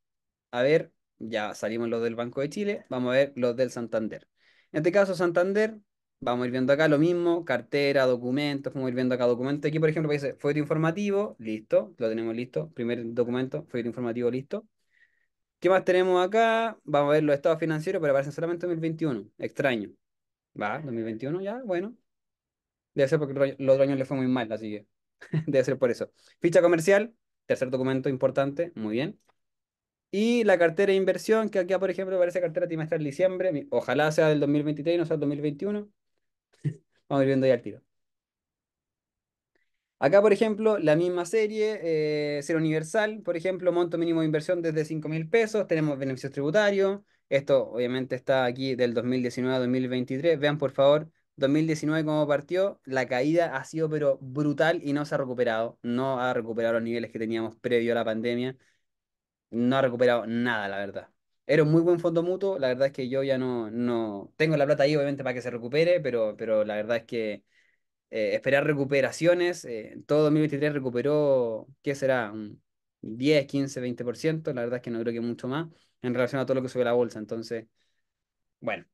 a ver, ya salimos los del Banco de Chile, vamos a ver los del Santander. En este caso, Santander Vamos a ir viendo acá lo mismo, cartera, documentos, vamos a ir viendo acá documentos. Aquí, por ejemplo, dice folleto informativo, listo, lo tenemos listo. Primer documento, folleto informativo, listo. ¿Qué más tenemos acá? Vamos a ver los estados financieros, pero aparecen solamente 2021. Extraño. Va, 2021 ya, bueno. Debe ser porque los otro años le fue muy mal, así que debe ser por eso. Ficha comercial, tercer documento importante, muy bien. Y la cartera de inversión, que aquí por ejemplo, parece cartera trimestral diciembre, ojalá sea del 2023 y no sea del 2021. Vamos viendo ahí al tiro. Acá, por ejemplo, la misma serie, eh, universal, por ejemplo, monto mínimo de inversión desde 5 mil pesos, tenemos beneficios tributarios, esto obviamente está aquí del 2019 a 2023, vean por favor, 2019 como partió, la caída ha sido pero brutal y no se ha recuperado, no ha recuperado los niveles que teníamos previo a la pandemia, no ha recuperado nada, la verdad. Era un muy buen fondo mutuo, la verdad es que yo ya no, no tengo la plata ahí obviamente para que se recupere, pero, pero la verdad es que eh, esperar recuperaciones, eh, todo 2023 recuperó, ¿qué será? Un 10, 15, 20%, la verdad es que no creo que mucho más en relación a todo lo que sube la bolsa, entonces, bueno.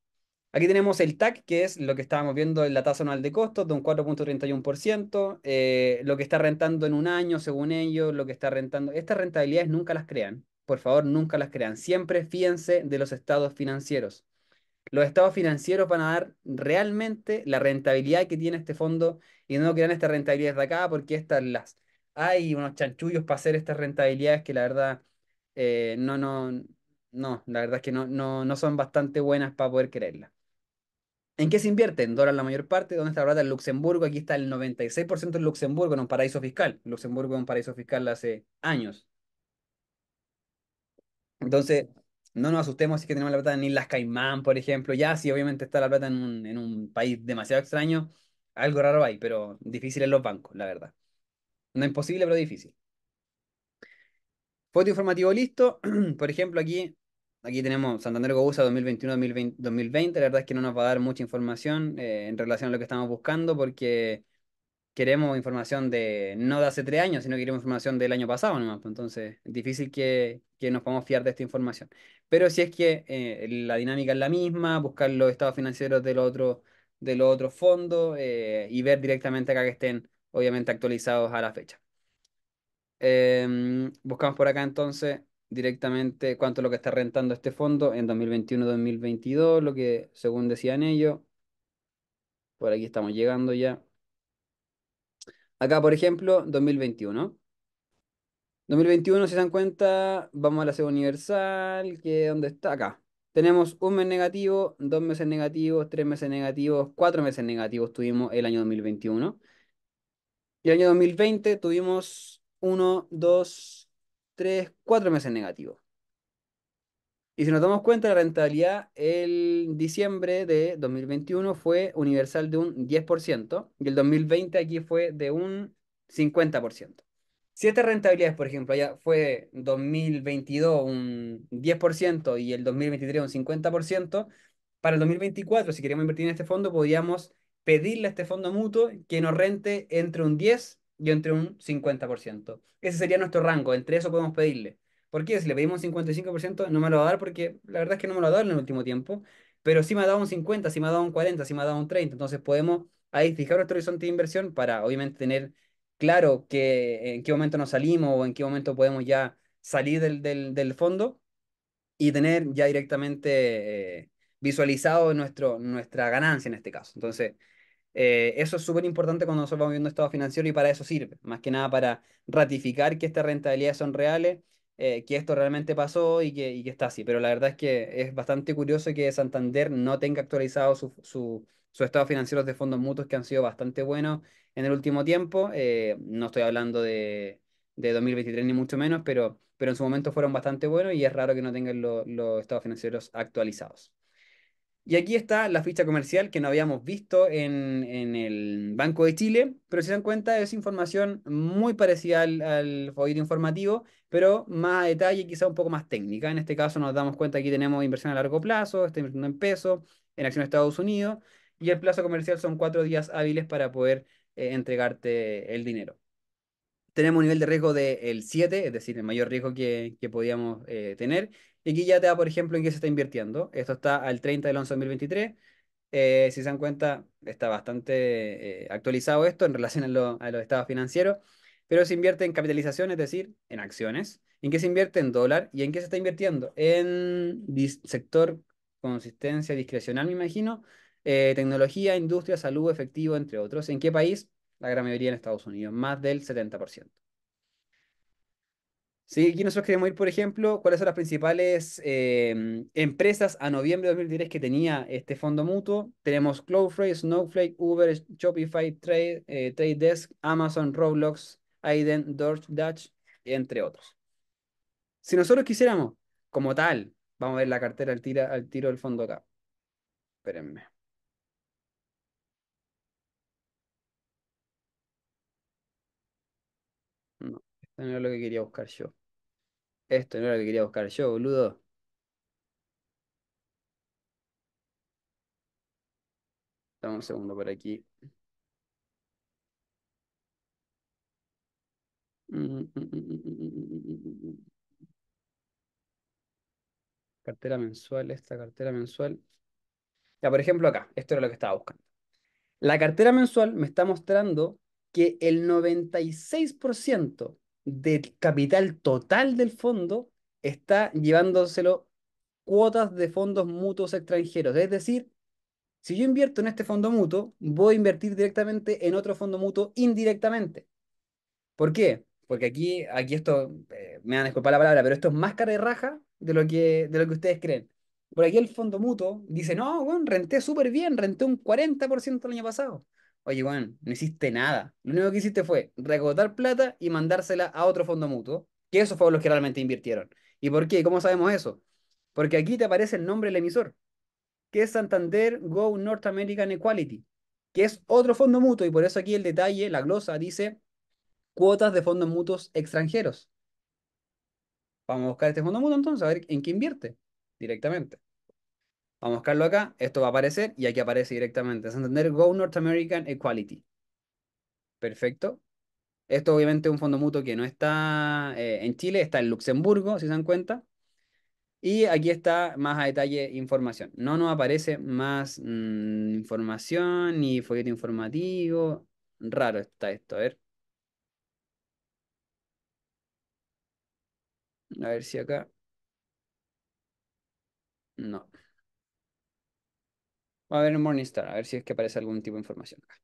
Aquí tenemos el TAC, que es lo que estábamos viendo en la tasa anual de costos, de un 4.31%, eh, lo que está rentando en un año, según ellos, lo que está rentando. Estas rentabilidades nunca las crean. Por favor, nunca las crean. Siempre fíjense de los estados financieros. Los estados financieros van a dar realmente la rentabilidad que tiene este fondo y no crean esta rentabilidad de acá porque estas las hay unos chanchullos para hacer estas rentabilidades que la verdad eh, no, no, no, la verdad es que no, no, no son bastante buenas para poder creerlas. ¿En qué se invierte? En dólares la mayor parte. ¿Dónde está la plata? En Luxemburgo. Aquí está el 96% en Luxemburgo, en un paraíso fiscal. Luxemburgo es un paraíso fiscal hace años. Entonces, no nos asustemos si que tenemos la plata en Islas Caimán, por ejemplo. Ya, si obviamente está la plata en un, país demasiado extraño, algo raro hay, pero difícil en los bancos, la verdad. No imposible, pero difícil. Foto informativo listo. por ejemplo, aquí, aquí tenemos Santander Gobusa 2021-2020. La verdad es que no nos va a dar mucha información eh, en relación a lo que estamos buscando porque queremos información de no de hace tres años, sino que queremos información del año pasado pues, Entonces, es difícil que, nos podamos fiar de esta información. Pero si es que eh, la dinámica es la misma, buscar los estados financieros del otro otros fondos eh, y ver directamente acá que estén obviamente actualizados a la fecha. Em, buscamos por acá entonces directamente cuánto es lo que está rentando este fondo en 2021-2022, lo que según decían ellos. Por aquí estamos llegando ya. Acá, por ejemplo, 2021. 2021, si se dan cuenta, vamos a la sede universal, que ¿dónde está? Acá. Tenemos un mes negativo, dos meses negativos, tres meses negativos, cuatro meses negativos tuvimos el año 2021. Y el año 2020 tuvimos uno, dos, tres, cuatro meses negativos. Y si nos damos cuenta, la rentabilidad el diciembre de 2021 fue universal de un 10% y el 2020 aquí fue de un 50%. Si esta rentabilidades, por ejemplo, ya fue 2022 un 10% y el 2023 un 50%, para el 2024, si queríamos invertir en este fondo, podríamos pedirle a este fondo mutuo que nos rente entre un 10 y entre un 50%. Ese sería nuestro rango, entre eso podemos pedirle. ¿Por qué? Si le pedimos un 55%, no me lo va a dar porque la verdad es que no me lo ha dado en el último tiempo, pero sí me ha dado un 50, sí me ha dado un 40, sí me ha dado un 30. Entonces podemos ahí fijar nuestro horizonte de inversión para obviamente tener claro que en qué momento nos salimos o en qué momento podemos ya salir del, del, fondo y tener ya directamente eh, visualizado nuestro, nuestra ganancia en este caso. Entonces, eh, eso es súper importante cuando nosotros vamos viendo estado financiero y para eso sirve, más que nada para ratificar que estas rentabilidades son reales eh, que esto realmente pasó y que, y que, está así. Pero la verdad es que es bastante curioso que Santander no tenga actualizado su, su, su estado financiero de fondos mutuos que han sido bastante buenos en el último tiempo. Eh, no estoy hablando de, de 2023 ni mucho menos, pero, pero en su momento fueron bastante buenos y es raro que no tengan los estados financieros actualizados. Y aquí está la ficha comercial que no habíamos visto en, el Banco de Chile, pero si se dan cuenta es información muy parecida al, al folleto informativo, pero más a detalle, quizá un poco más técnica. En este caso nos damos cuenta que aquí tenemos inversión a largo plazo, está invirtiendo en peso, en acción de Estados Unidos, y el plazo comercial son cuatro días hábiles para poder eh, entregarte el dinero. Tenemos un nivel de riesgo del 7, es decir, el mayor riesgo que, podíamos eh, tener, y aquí ya te da, por ejemplo, en qué se está invirtiendo. Esto está al 30 del 11 de 2023. si se dan cuenta, está bastante eh, actualizado esto en relación a, los estados financieros, pero se invierte en capitalización, es decir, en acciones. ¿En qué se invierte? En dólar. ¿Y en qué se está invirtiendo? En sector consistencia discrecional, me imagino, eh, tecnología, industria, salud, efectivo, entre otros. ¿En qué país? La gran mayoría en Estados Unidos, más del 70%. Si aquí nosotros queremos ir, por ejemplo, cuáles son las principales em, empresas a noviembre de 2013 que tenía este fondo mutuo. Tenemos Cloudflare, Snowflake, Uber, Shopify, Trade, eh, Desk, Amazon, Roblox, Aiden, Dutch, entre otros. Si nosotros quisiéramos, como tal, vamos a ver la cartera al, al tiro del fondo acá. Espérenme. Esto no era lo que quería buscar yo. Esto no era lo que quería buscar yo, boludo. Dame un segundo por aquí. Cartera mensual, esta cartera mensual. Ya, por ejemplo, acá, esto era lo que estaba buscando. La cartera mensual me está mostrando que el 96% del capital total del fondo está llevándoselo cuotas de fondos mutuos extranjeros. Es decir, si yo invierto en este fondo mutuo, voy a invertir directamente en otro fondo mutuo indirectamente. ¿Por qué? Porque aquí, aquí esto, eh, me van a disculpar la palabra, pero esto es más cara de raja de lo que, de lo que ustedes creen. Por aquí el fondo mutuo dice, no, renté súper bien, renté un 40% el año pasado. Oye, Juan, no hiciste nada. Lo único que hiciste fue recotar plata y mandársela a otro fondo mutuo, que esos fueron los que realmente invirtieron. ¿Y por qué? ¿Cómo sabemos eso? Porque aquí te aparece el nombre del emisor, que es Santander Go North American Equality, que es otro fondo mutuo, y por eso aquí el detalle, la glosa, dice cuotas de fondos mutuos extranjeros. Vamos a buscar este fondo mutuo entonces, a ver en qué invierte directamente. Vamos a buscarlo acá, esto va a aparecer y aquí aparece directamente. entender Go North American Equality. Perfecto. Esto obviamente es un fondo mutuo que no está eh, en Chile, está en Luxemburgo, si se dan cuenta. Y aquí está más a detalle información. No nos aparece más mm, información ni folleto informativo. Raro está esto, a ver. A ver si acá. No a ver en Morningstar, a ver si es que aparece algún tipo de información acá.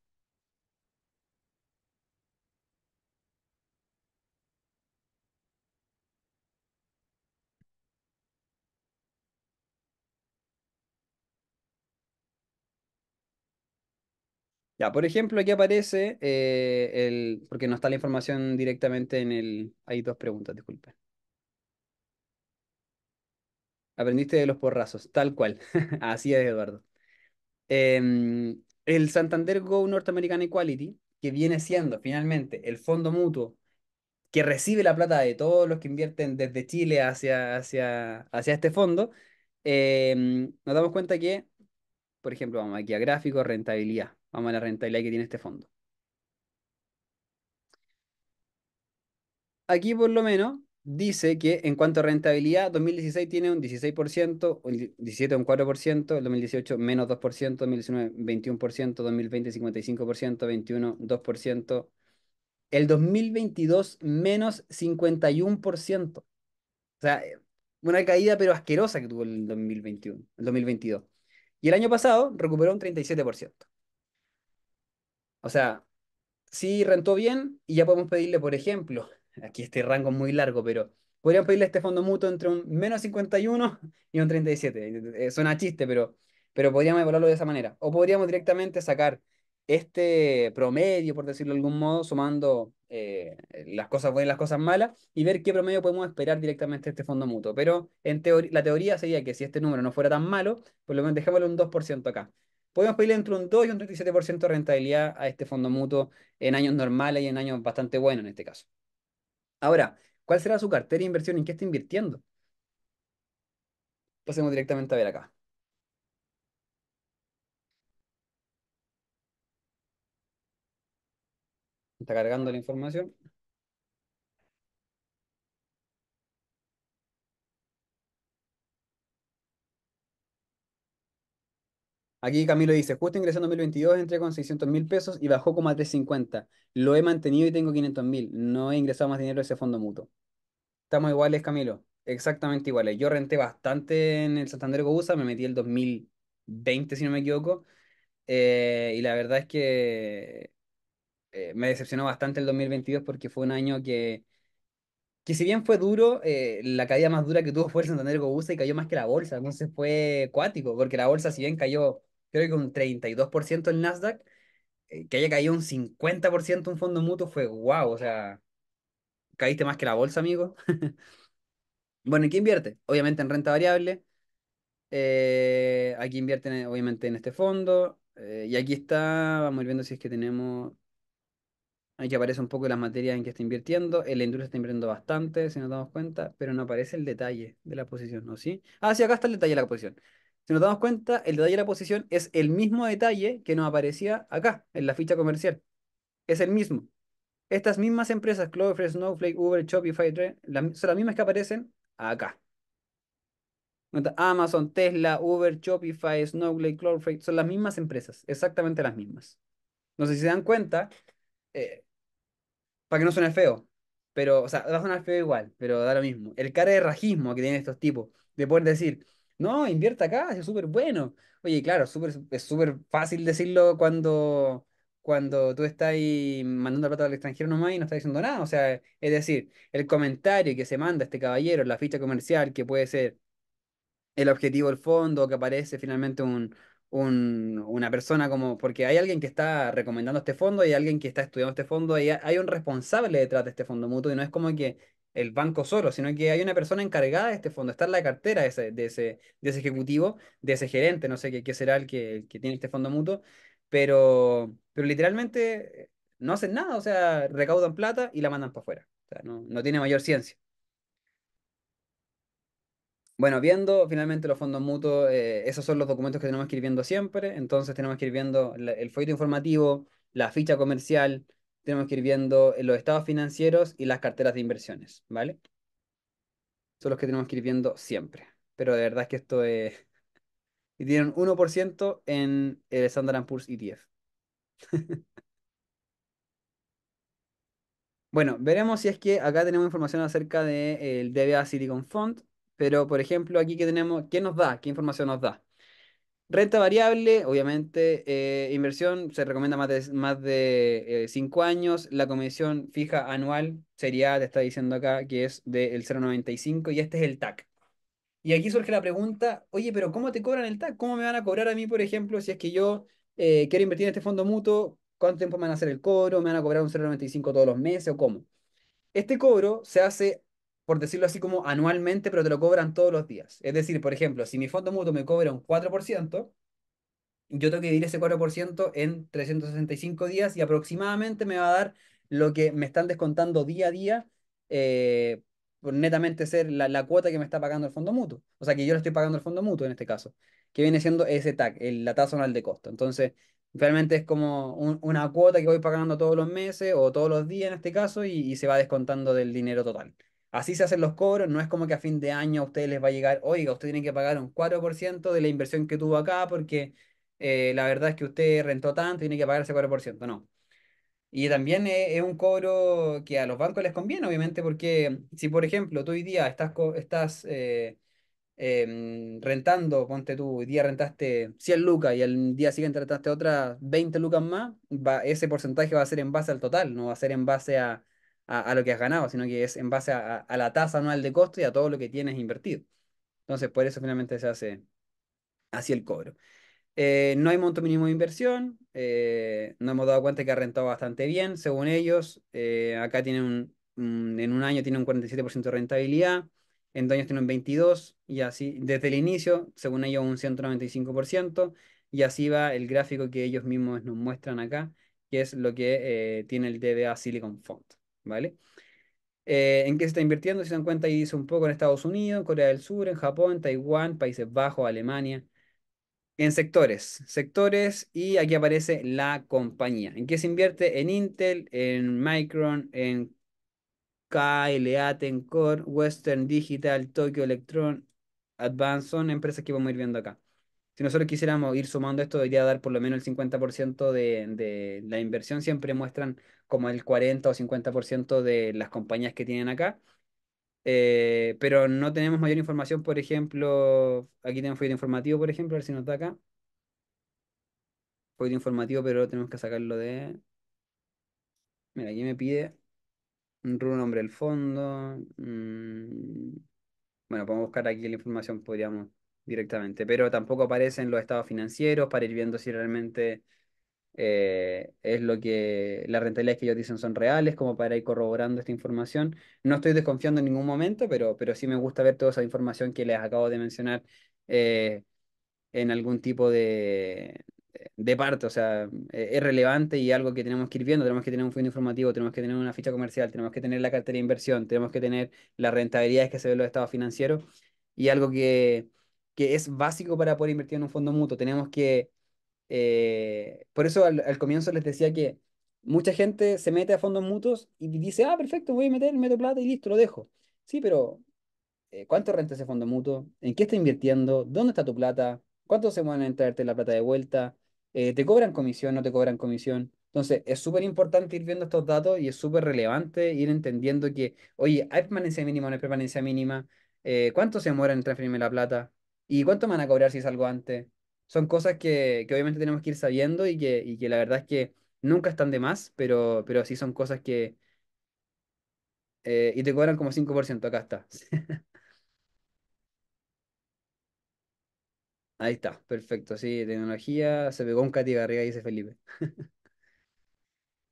Ya, por ejemplo, aquí aparece eh, el. Porque no está la información directamente en el. Hay dos preguntas, disculpen. Aprendiste de los porrazos, tal cual. Así es, Eduardo. Em, el Santander Go North American Equality, que viene siendo finalmente el fondo mutuo que recibe la plata de todos los que invierten desde Chile hacia, hacia, hacia este fondo, em, nos damos cuenta que, por ejemplo, vamos aquí a gráfico rentabilidad. Vamos a la rentabilidad que tiene este fondo. Aquí por lo menos dice que en cuanto a rentabilidad, 2016 tiene un 16%, el 17 un 4%, el 2018 menos 2%, 2019 21%, 2020 55%, 21 2%, el 2022 menos 51%. O sea, eh, una caída pero asquerosa que tuvo el 2021, el 2022. Y el año pasado recuperó un 37%. O sea, sí rentó bien y ya podemos pedirle, por ejemplo, aquí este rango es muy largo, pero podríamos pedirle este fondo mutuo entre un menos 51 y un 37. Eh, suena chiste, pero, pero podríamos evaluarlo de esa manera. O podríamos directamente sacar este promedio, por decirlo de algún modo, sumando eh, las cosas buenas y las cosas malas, y ver qué promedio podemos esperar directamente de este fondo mutuo. Pero en la teoría sería que si este número no fuera tan malo, por lo menos dejémosle un 2% acá. Podemos pedirle entre un 2 y un 37% de rentabilidad a este fondo mutuo en años normales y en años bastante buenos en este caso. Ahora, ¿cuál será su cartera de inversión? ¿En qué está invirtiendo? Pasemos directamente a ver acá. Está cargando la información. Aquí Camilo dice, justo ingresando en 2022 entré con 600 mil pesos y bajó como a 350. Lo he mantenido y tengo 500 mil. No he ingresado más dinero a ese fondo mutuo. Estamos iguales, Camilo. Exactamente iguales. Yo renté bastante en el Santander Gobusa, me metí el 2020, si no me equivoco. Eh, y la verdad es que eh, me decepcionó bastante el 2022 porque fue un año que, que si bien fue duro, eh, la caída más dura que tuvo fue el Santander Gobusa y cayó más que la bolsa. Entonces fue cuático, porque la bolsa si bien cayó creo que un 32% el Nasdaq, eh, que haya caído un 50% un fondo mutuo fue guau, o sea, caíste más que la bolsa, amigo. bueno, ¿en qué invierte? Obviamente en renta variable. Eh, aquí invierte obviamente en este fondo. Eh, y aquí está, vamos viendo si es que tenemos... Aquí aparece un poco las materias en que está invirtiendo. el la industria está invirtiendo bastante, si nos damos cuenta, pero no aparece el detalle de la posición, ¿no? ¿Sí? Ah, sí, acá está el detalle de la posición. Si nos damos cuenta, el detalle de la posición es el mismo detalle que nos aparecía acá, en la ficha comercial. Es el mismo. Estas mismas empresas, Cloudflare, Snowflake, Uber, Shopify, son las mismas que aparecen acá. Amazon, Tesla, Uber, Shopify, Snowflake, Cloudflare, son las mismas empresas, exactamente las mismas. No sé si se dan cuenta, eh, para que no suene feo, pero, o sea, va a sonar feo igual, pero da lo mismo. El cara de rajismo que tienen estos tipos, de poder decir, no, invierta acá, es súper bueno. Oye, claro, es súper fácil decirlo cuando, cuando tú estás ahí mandando plata al extranjero nomás y no estás diciendo nada. O sea, es decir, el comentario que se manda este caballero, la ficha comercial, que puede ser el objetivo, del fondo, que aparece finalmente una persona como, porque hay alguien que está recomendando este fondo, hay alguien que está estudiando este fondo, hay un responsable detrás de este fondo mutuo y no es como que el banco solo, sino que hay una persona encargada de este fondo, está en la cartera de ese, de ese, ejecutivo, de ese gerente, no sé qué, qué será el que, tiene este fondo mutuo, pero, pero literalmente eh, no hacen nada, o sea, recaudan plata y la mandan para afuera. O no, tiene mayor ciencia. Bueno, viendo finalmente los fondos mutuos, eh, esos son los documentos que tenemos que ir viendo siempre. Entonces tenemos que ir viendo el folleto informativo, la ficha comercial, tenemos que ir viendo eh, los estados financieros y las carteras de inversiones, ¿vale? Son los que tenemos que ir viendo siempre. Pero de verdad es que esto es... Y tienen 1% en el Standard Poor's ETF. bueno, veremos si es que acá tenemos información acerca del de, eh, DBA Silicon Fund, pero por ejemplo aquí que tenemos, ¿qué nos da? ¿Qué información nos da? Renta variable, obviamente, eh, inversión se recomienda más de, más de 5 eh, años, la comisión fija anual sería, te está diciendo acá, que es del 0,95 y este es el TAC. Y aquí surge la pregunta, oye, pero ¿cómo te cobran el TAC? ¿Cómo me van a cobrar a mí, por ejemplo, si es que yo eh, quiero invertir en este fondo mutuo? ¿Cuánto tiempo me van a hacer el cobro? ¿Me van a cobrar un 0,95 todos los meses o cómo? Este cobro se hace por decirlo así como anualmente, pero te lo cobran todos los días. Es decir, por ejemplo, si mi fondo mutuo me cobra un 4%, yo tengo que dividir ese 4% en 365 días y aproximadamente me va a dar lo que me están descontando día a día eh, por netamente ser la, cuota que me está pagando el fondo mutuo. O sea, que yo le estoy pagando el fondo mutuo en este caso, que viene siendo ese TAC, el, la tasa anual de costo. Entonces, realmente es como una cuota que voy pagando todos los meses o todos los días en este caso y se va descontando del dinero total. Así se hacen los cobros, no es como que a fin de año a ustedes les va a llegar, oiga, usted tiene que pagar un 4% de la inversión que tuvo acá porque eh, la verdad es que usted rentó tanto, tiene que pagar ese 4%, no. Y también e-, es, un cobro que a los bancos les conviene, obviamente, porque si, por ejemplo, tú hoy día estás, estás eh, em, rentando, ponte tú, hoy día rentaste 100 lucas y el día siguiente rentaste otras 20 lucas más, ese porcentaje va a ser en base al total, no va a ser en base a a, lo que has ganado, sino que es en base a, la tasa anual de costo y a todo lo que tienes invertido. Entonces, por eso finalmente se hace así el cobro. Eh, no hay monto mínimo de inversión, eh, no hemos dado cuenta que ha rentado bastante bien, según ellos, eh, acá tienen un, en un año tiene un 47% de rentabilidad, en dos años tiene un 22%, y así, desde el inicio, según ellos, un 195%, y así va el gráfico que ellos mismos nos muestran acá, que es lo que tiene el DBA Silicon Fund. ¿vale? Eh, ¿En qué se está invirtiendo? Si se dan cuenta, ahí dice un poco en Estados Unidos, Corea del Sur, en Japón, Taiwán, Países Bajos, Alemania. En sectores, sectores y aquí aparece la compañía. ¿En qué se invierte? En Intel, en Micron, en KLA, Tencor, Western Digital, Tokyo Electron, Advanced, son empresas que vamos a ir viendo acá si nosotros quisiéramos ir sumando esto, debería dar por lo menos el 50% de, de, la inversión. Siempre muestran como el 40 o 50% de las compañías que tienen acá. Eh, pero no tenemos mayor información, por ejemplo, aquí tenemos folleto informativo, por ejemplo, a ver si nos da acá. Folleto informativo, pero tenemos que sacarlo de... Mira, aquí me pide un nombre del fondo. Mm, bueno, podemos buscar aquí la información, podríamos directamente, pero tampoco aparecen los estados financieros para ir viendo si realmente eh, es lo que las rentabilidades que ellos dicen son reales, como para ir corroborando esta información. No estoy desconfiando en ningún momento, pero, pero sí me gusta ver toda esa información que les acabo de mencionar eh, en algún tipo de, de parte, o sea, e-, es relevante y algo que tenemos que ir viendo, tenemos que tener un fondo informativo, tenemos que tener una ficha comercial, tenemos que tener la cartera de inversión, tenemos que tener las rentabilidades que se ven en los estados financieros y algo que, que es básico para poder invertir en un fondo mutuo. Tenemos que... Eh, por eso al, comienzo les decía que mucha gente se mete a fondos mutuos y dice, ah, perfecto, voy a meter, meto plata y listo, lo dejo. Sí, pero eh, ¿cuánto renta ese fondo mutuo? ¿En qué está invirtiendo? ¿Dónde está tu plata? ¿Cuánto se van a la plata de vuelta? Eh, ¿Te cobran comisión? ¿No te cobran comisión? Entonces, es súper importante ir viendo estos datos y es súper relevante ir entendiendo que, oye, ¿hay permanencia mínima o no hay permanencia mínima? ¿Cuánto se demora en transferirme la plata? ¿Y cuánto me van a cobrar si salgo antes? Son cosas que, obviamente tenemos que ir sabiendo y que, y que la verdad es que nunca están de más, pero, pero sí son cosas que... Eh, y te cobran como 5%, acá está. Ahí está, perfecto. Sí, tecnología, se pegó un cati Garriga, dice Felipe.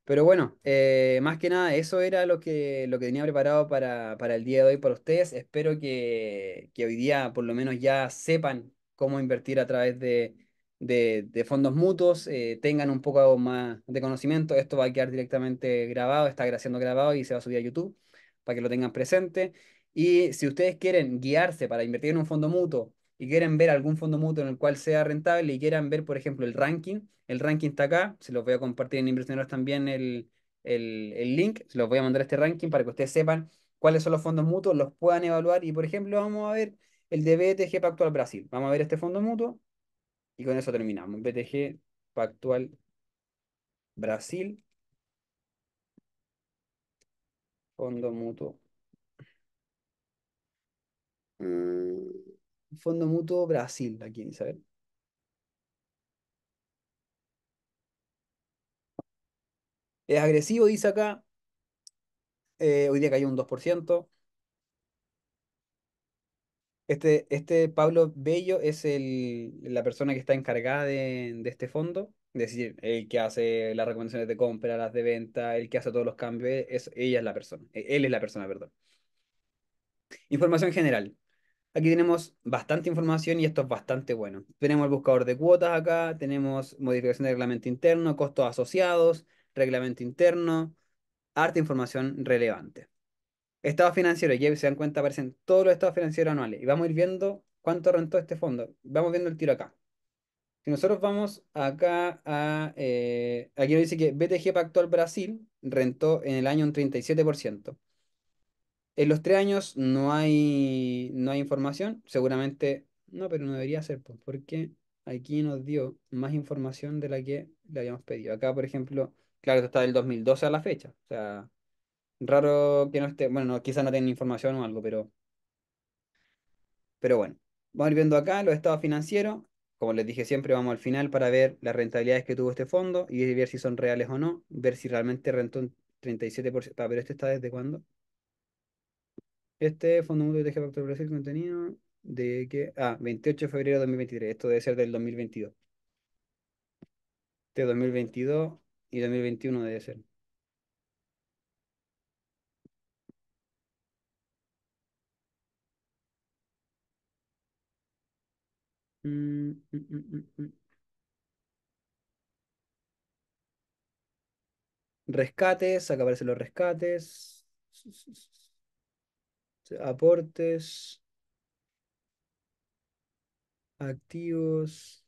Pero bueno, eh, más que nada, eso era lo que, lo que tenía preparado para, para el día de hoy para ustedes. Espero que, que hoy día por lo menos ya sepan cómo invertir a través de, de, fondos mutuos, eh, tengan un poco más de conocimiento. Esto va a quedar directamente grabado, está siendo grabado y se va a subir a YouTube para que lo tengan presente. Y si ustedes quieren guiarse para invertir en un fondo mutuo, y quieren ver algún fondo mutuo en el cual sea rentable y quieran ver, por ejemplo, el ranking, el ranking está acá, se los voy a compartir en Inversioneros también el, el link, se los voy a mandar este ranking para que ustedes sepan cuáles son los fondos mutuos, los puedan evaluar y, por ejemplo, vamos a ver el de BTG Pactual Brasil. Vamos a ver este fondo mutuo y con eso terminamos. BTG Pactual Brasil. Fondo mutuo Fondo Mutuo Brasil, aquí Isabel. Es agresivo, dice acá. Eh, hoy día cayó un 2%. Este, este Pablo Bello es la persona que está encargada de, este fondo. Es decir, el que hace las recomendaciones de compra, las de venta, el que hace todos los cambios, es, ella es la persona. E, él es la persona, perdón. Información general. Aquí tenemos bastante información y esto es bastante bueno. Tenemos el buscador de cuotas acá, tenemos modificación de reglamento interno, costos asociados, reglamento interno, harta información relevante. Estados financieros, ya se dan cuenta, aparecen todos los estados financieros anuales y vamos a ir viendo cuánto rentó este fondo. Vamos viendo el tiro acá. Si nosotros vamos acá a... Eh, aquí nos dice que BTG Pactual Brasil rentó en el año un 37%. En los tres años no hay, no hay información, seguramente, no, pero no debería ser, pues, porque aquí nos dio más información de la que le habíamos pedido. Acá, por ejemplo, claro, está del 2012 a la fecha, o sea, raro que no esté, bueno, quizás no tenga información o algo, pero, pero bueno. Vamos viendo acá los estados financieros, como les dije siempre, vamos al final para ver las rentabilidades que tuvo este fondo y ver si son reales o no, ver si realmente rentó un 37%. Ah, pero este está desde cuándo? Este Fondo Mutuo de Pacto Brasil, contenido de que. Ah, 28 de febrero de 2023. Esto debe ser del 2022. De 2022 y 2021 debe ser. Mm, mm, mm, rescates, acá aparecen los rescates aportes, activos,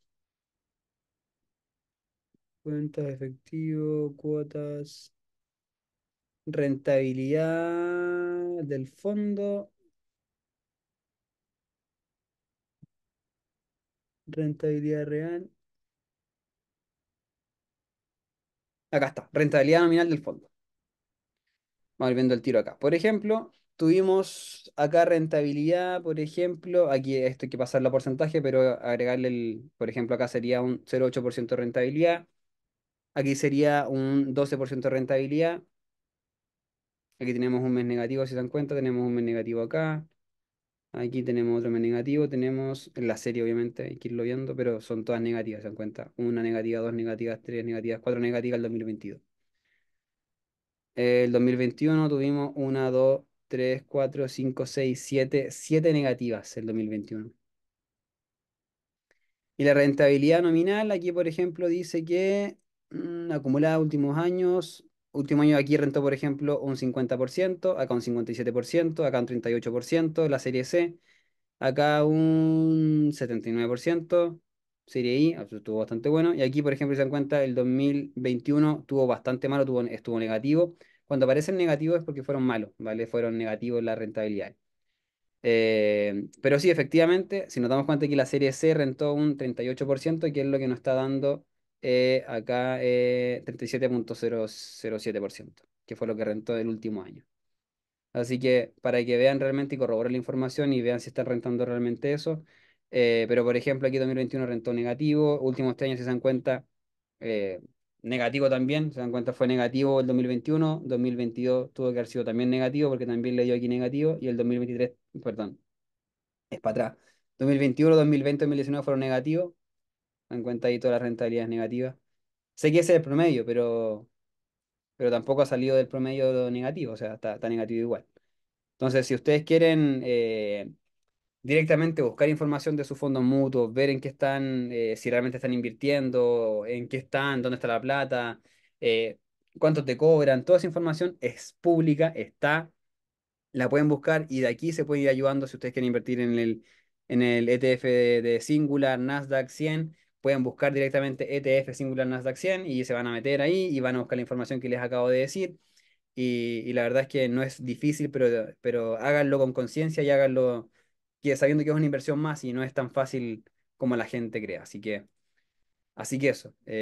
cuentas de efectivo, cuotas, rentabilidad del fondo, rentabilidad real. Acá está, rentabilidad nominal del fondo. Vamos viendo el tiro acá. Por ejemplo, tuvimos acá rentabilidad, por ejemplo, aquí esto hay que pasar a porcentaje, pero agregarle, el, por ejemplo, acá sería un 0,8% de rentabilidad, aquí sería un 12% de rentabilidad, aquí tenemos un mes negativo, si se dan cuenta, tenemos un mes negativo acá, aquí tenemos otro mes negativo, tenemos en la serie obviamente, hay que irlo viendo, pero son todas negativas, se dan cuenta, una negativa, dos negativas, tres negativas, cuatro negativas el 2022. El 2021 tuvimos una, dos, 3, 4, 5, 6, 7, 7 negativas el 2021. Y la rentabilidad nominal, aquí por ejemplo dice que mm, acumulada últimos años, último año aquí rentó por ejemplo un 50%, acá un 57%, acá un 38%, la serie C, acá un 79%, serie I, estuvo bastante bueno, y aquí por ejemplo se dan cuenta el 2021 tuvo bastante malo, estuvo negativo, cuando aparecen negativos es porque fueron malos, ¿vale? Fueron negativos la rentabilidad. Eh, pero sí, efectivamente, si nos damos cuenta que la serie C rentó un 38%, que es lo que nos está dando eh, acá eh, 37.007%, que fue lo que rentó el último año. Así que para que vean realmente y corroboren la información y vean si están rentando realmente eso. Eh, pero por ejemplo, aquí 2021 rentó negativo, últimos tres años, si se dan cuenta, negativo también, se dan cuenta, fue negativo el 2021, 2022 tuvo que haber sido también negativo porque también le dio aquí negativo y el 2023, perdón, es para atrás. 2021, 2020, 2019 fueron negativos, se dan cuenta ahí todas las rentabilidades negativas. Sé que ese es el promedio, pero, pero tampoco ha salido del promedio negativo, o sea, está, negativo igual. Entonces, si ustedes quieren... Eh, directamente buscar información de sus fondos mutuos, ver en qué están, eh, si realmente están invirtiendo, en qué están, dónde está la plata, eh, cuánto te cobran, toda esa información es pública, está, la pueden buscar y de aquí se puede ir ayudando si ustedes quieren invertir en el, en el ETF de, Singular, Nasdaq 100, pueden buscar directamente ETF Singular Nasdaq 100 y se van a meter ahí y van a buscar la información que les acabo de decir. Y, la verdad es que no es difícil, pero, pero háganlo con conciencia y háganlo sabiendo que es una inversión más y no es tan fácil como la gente cree. Así que, así que eso. Eh,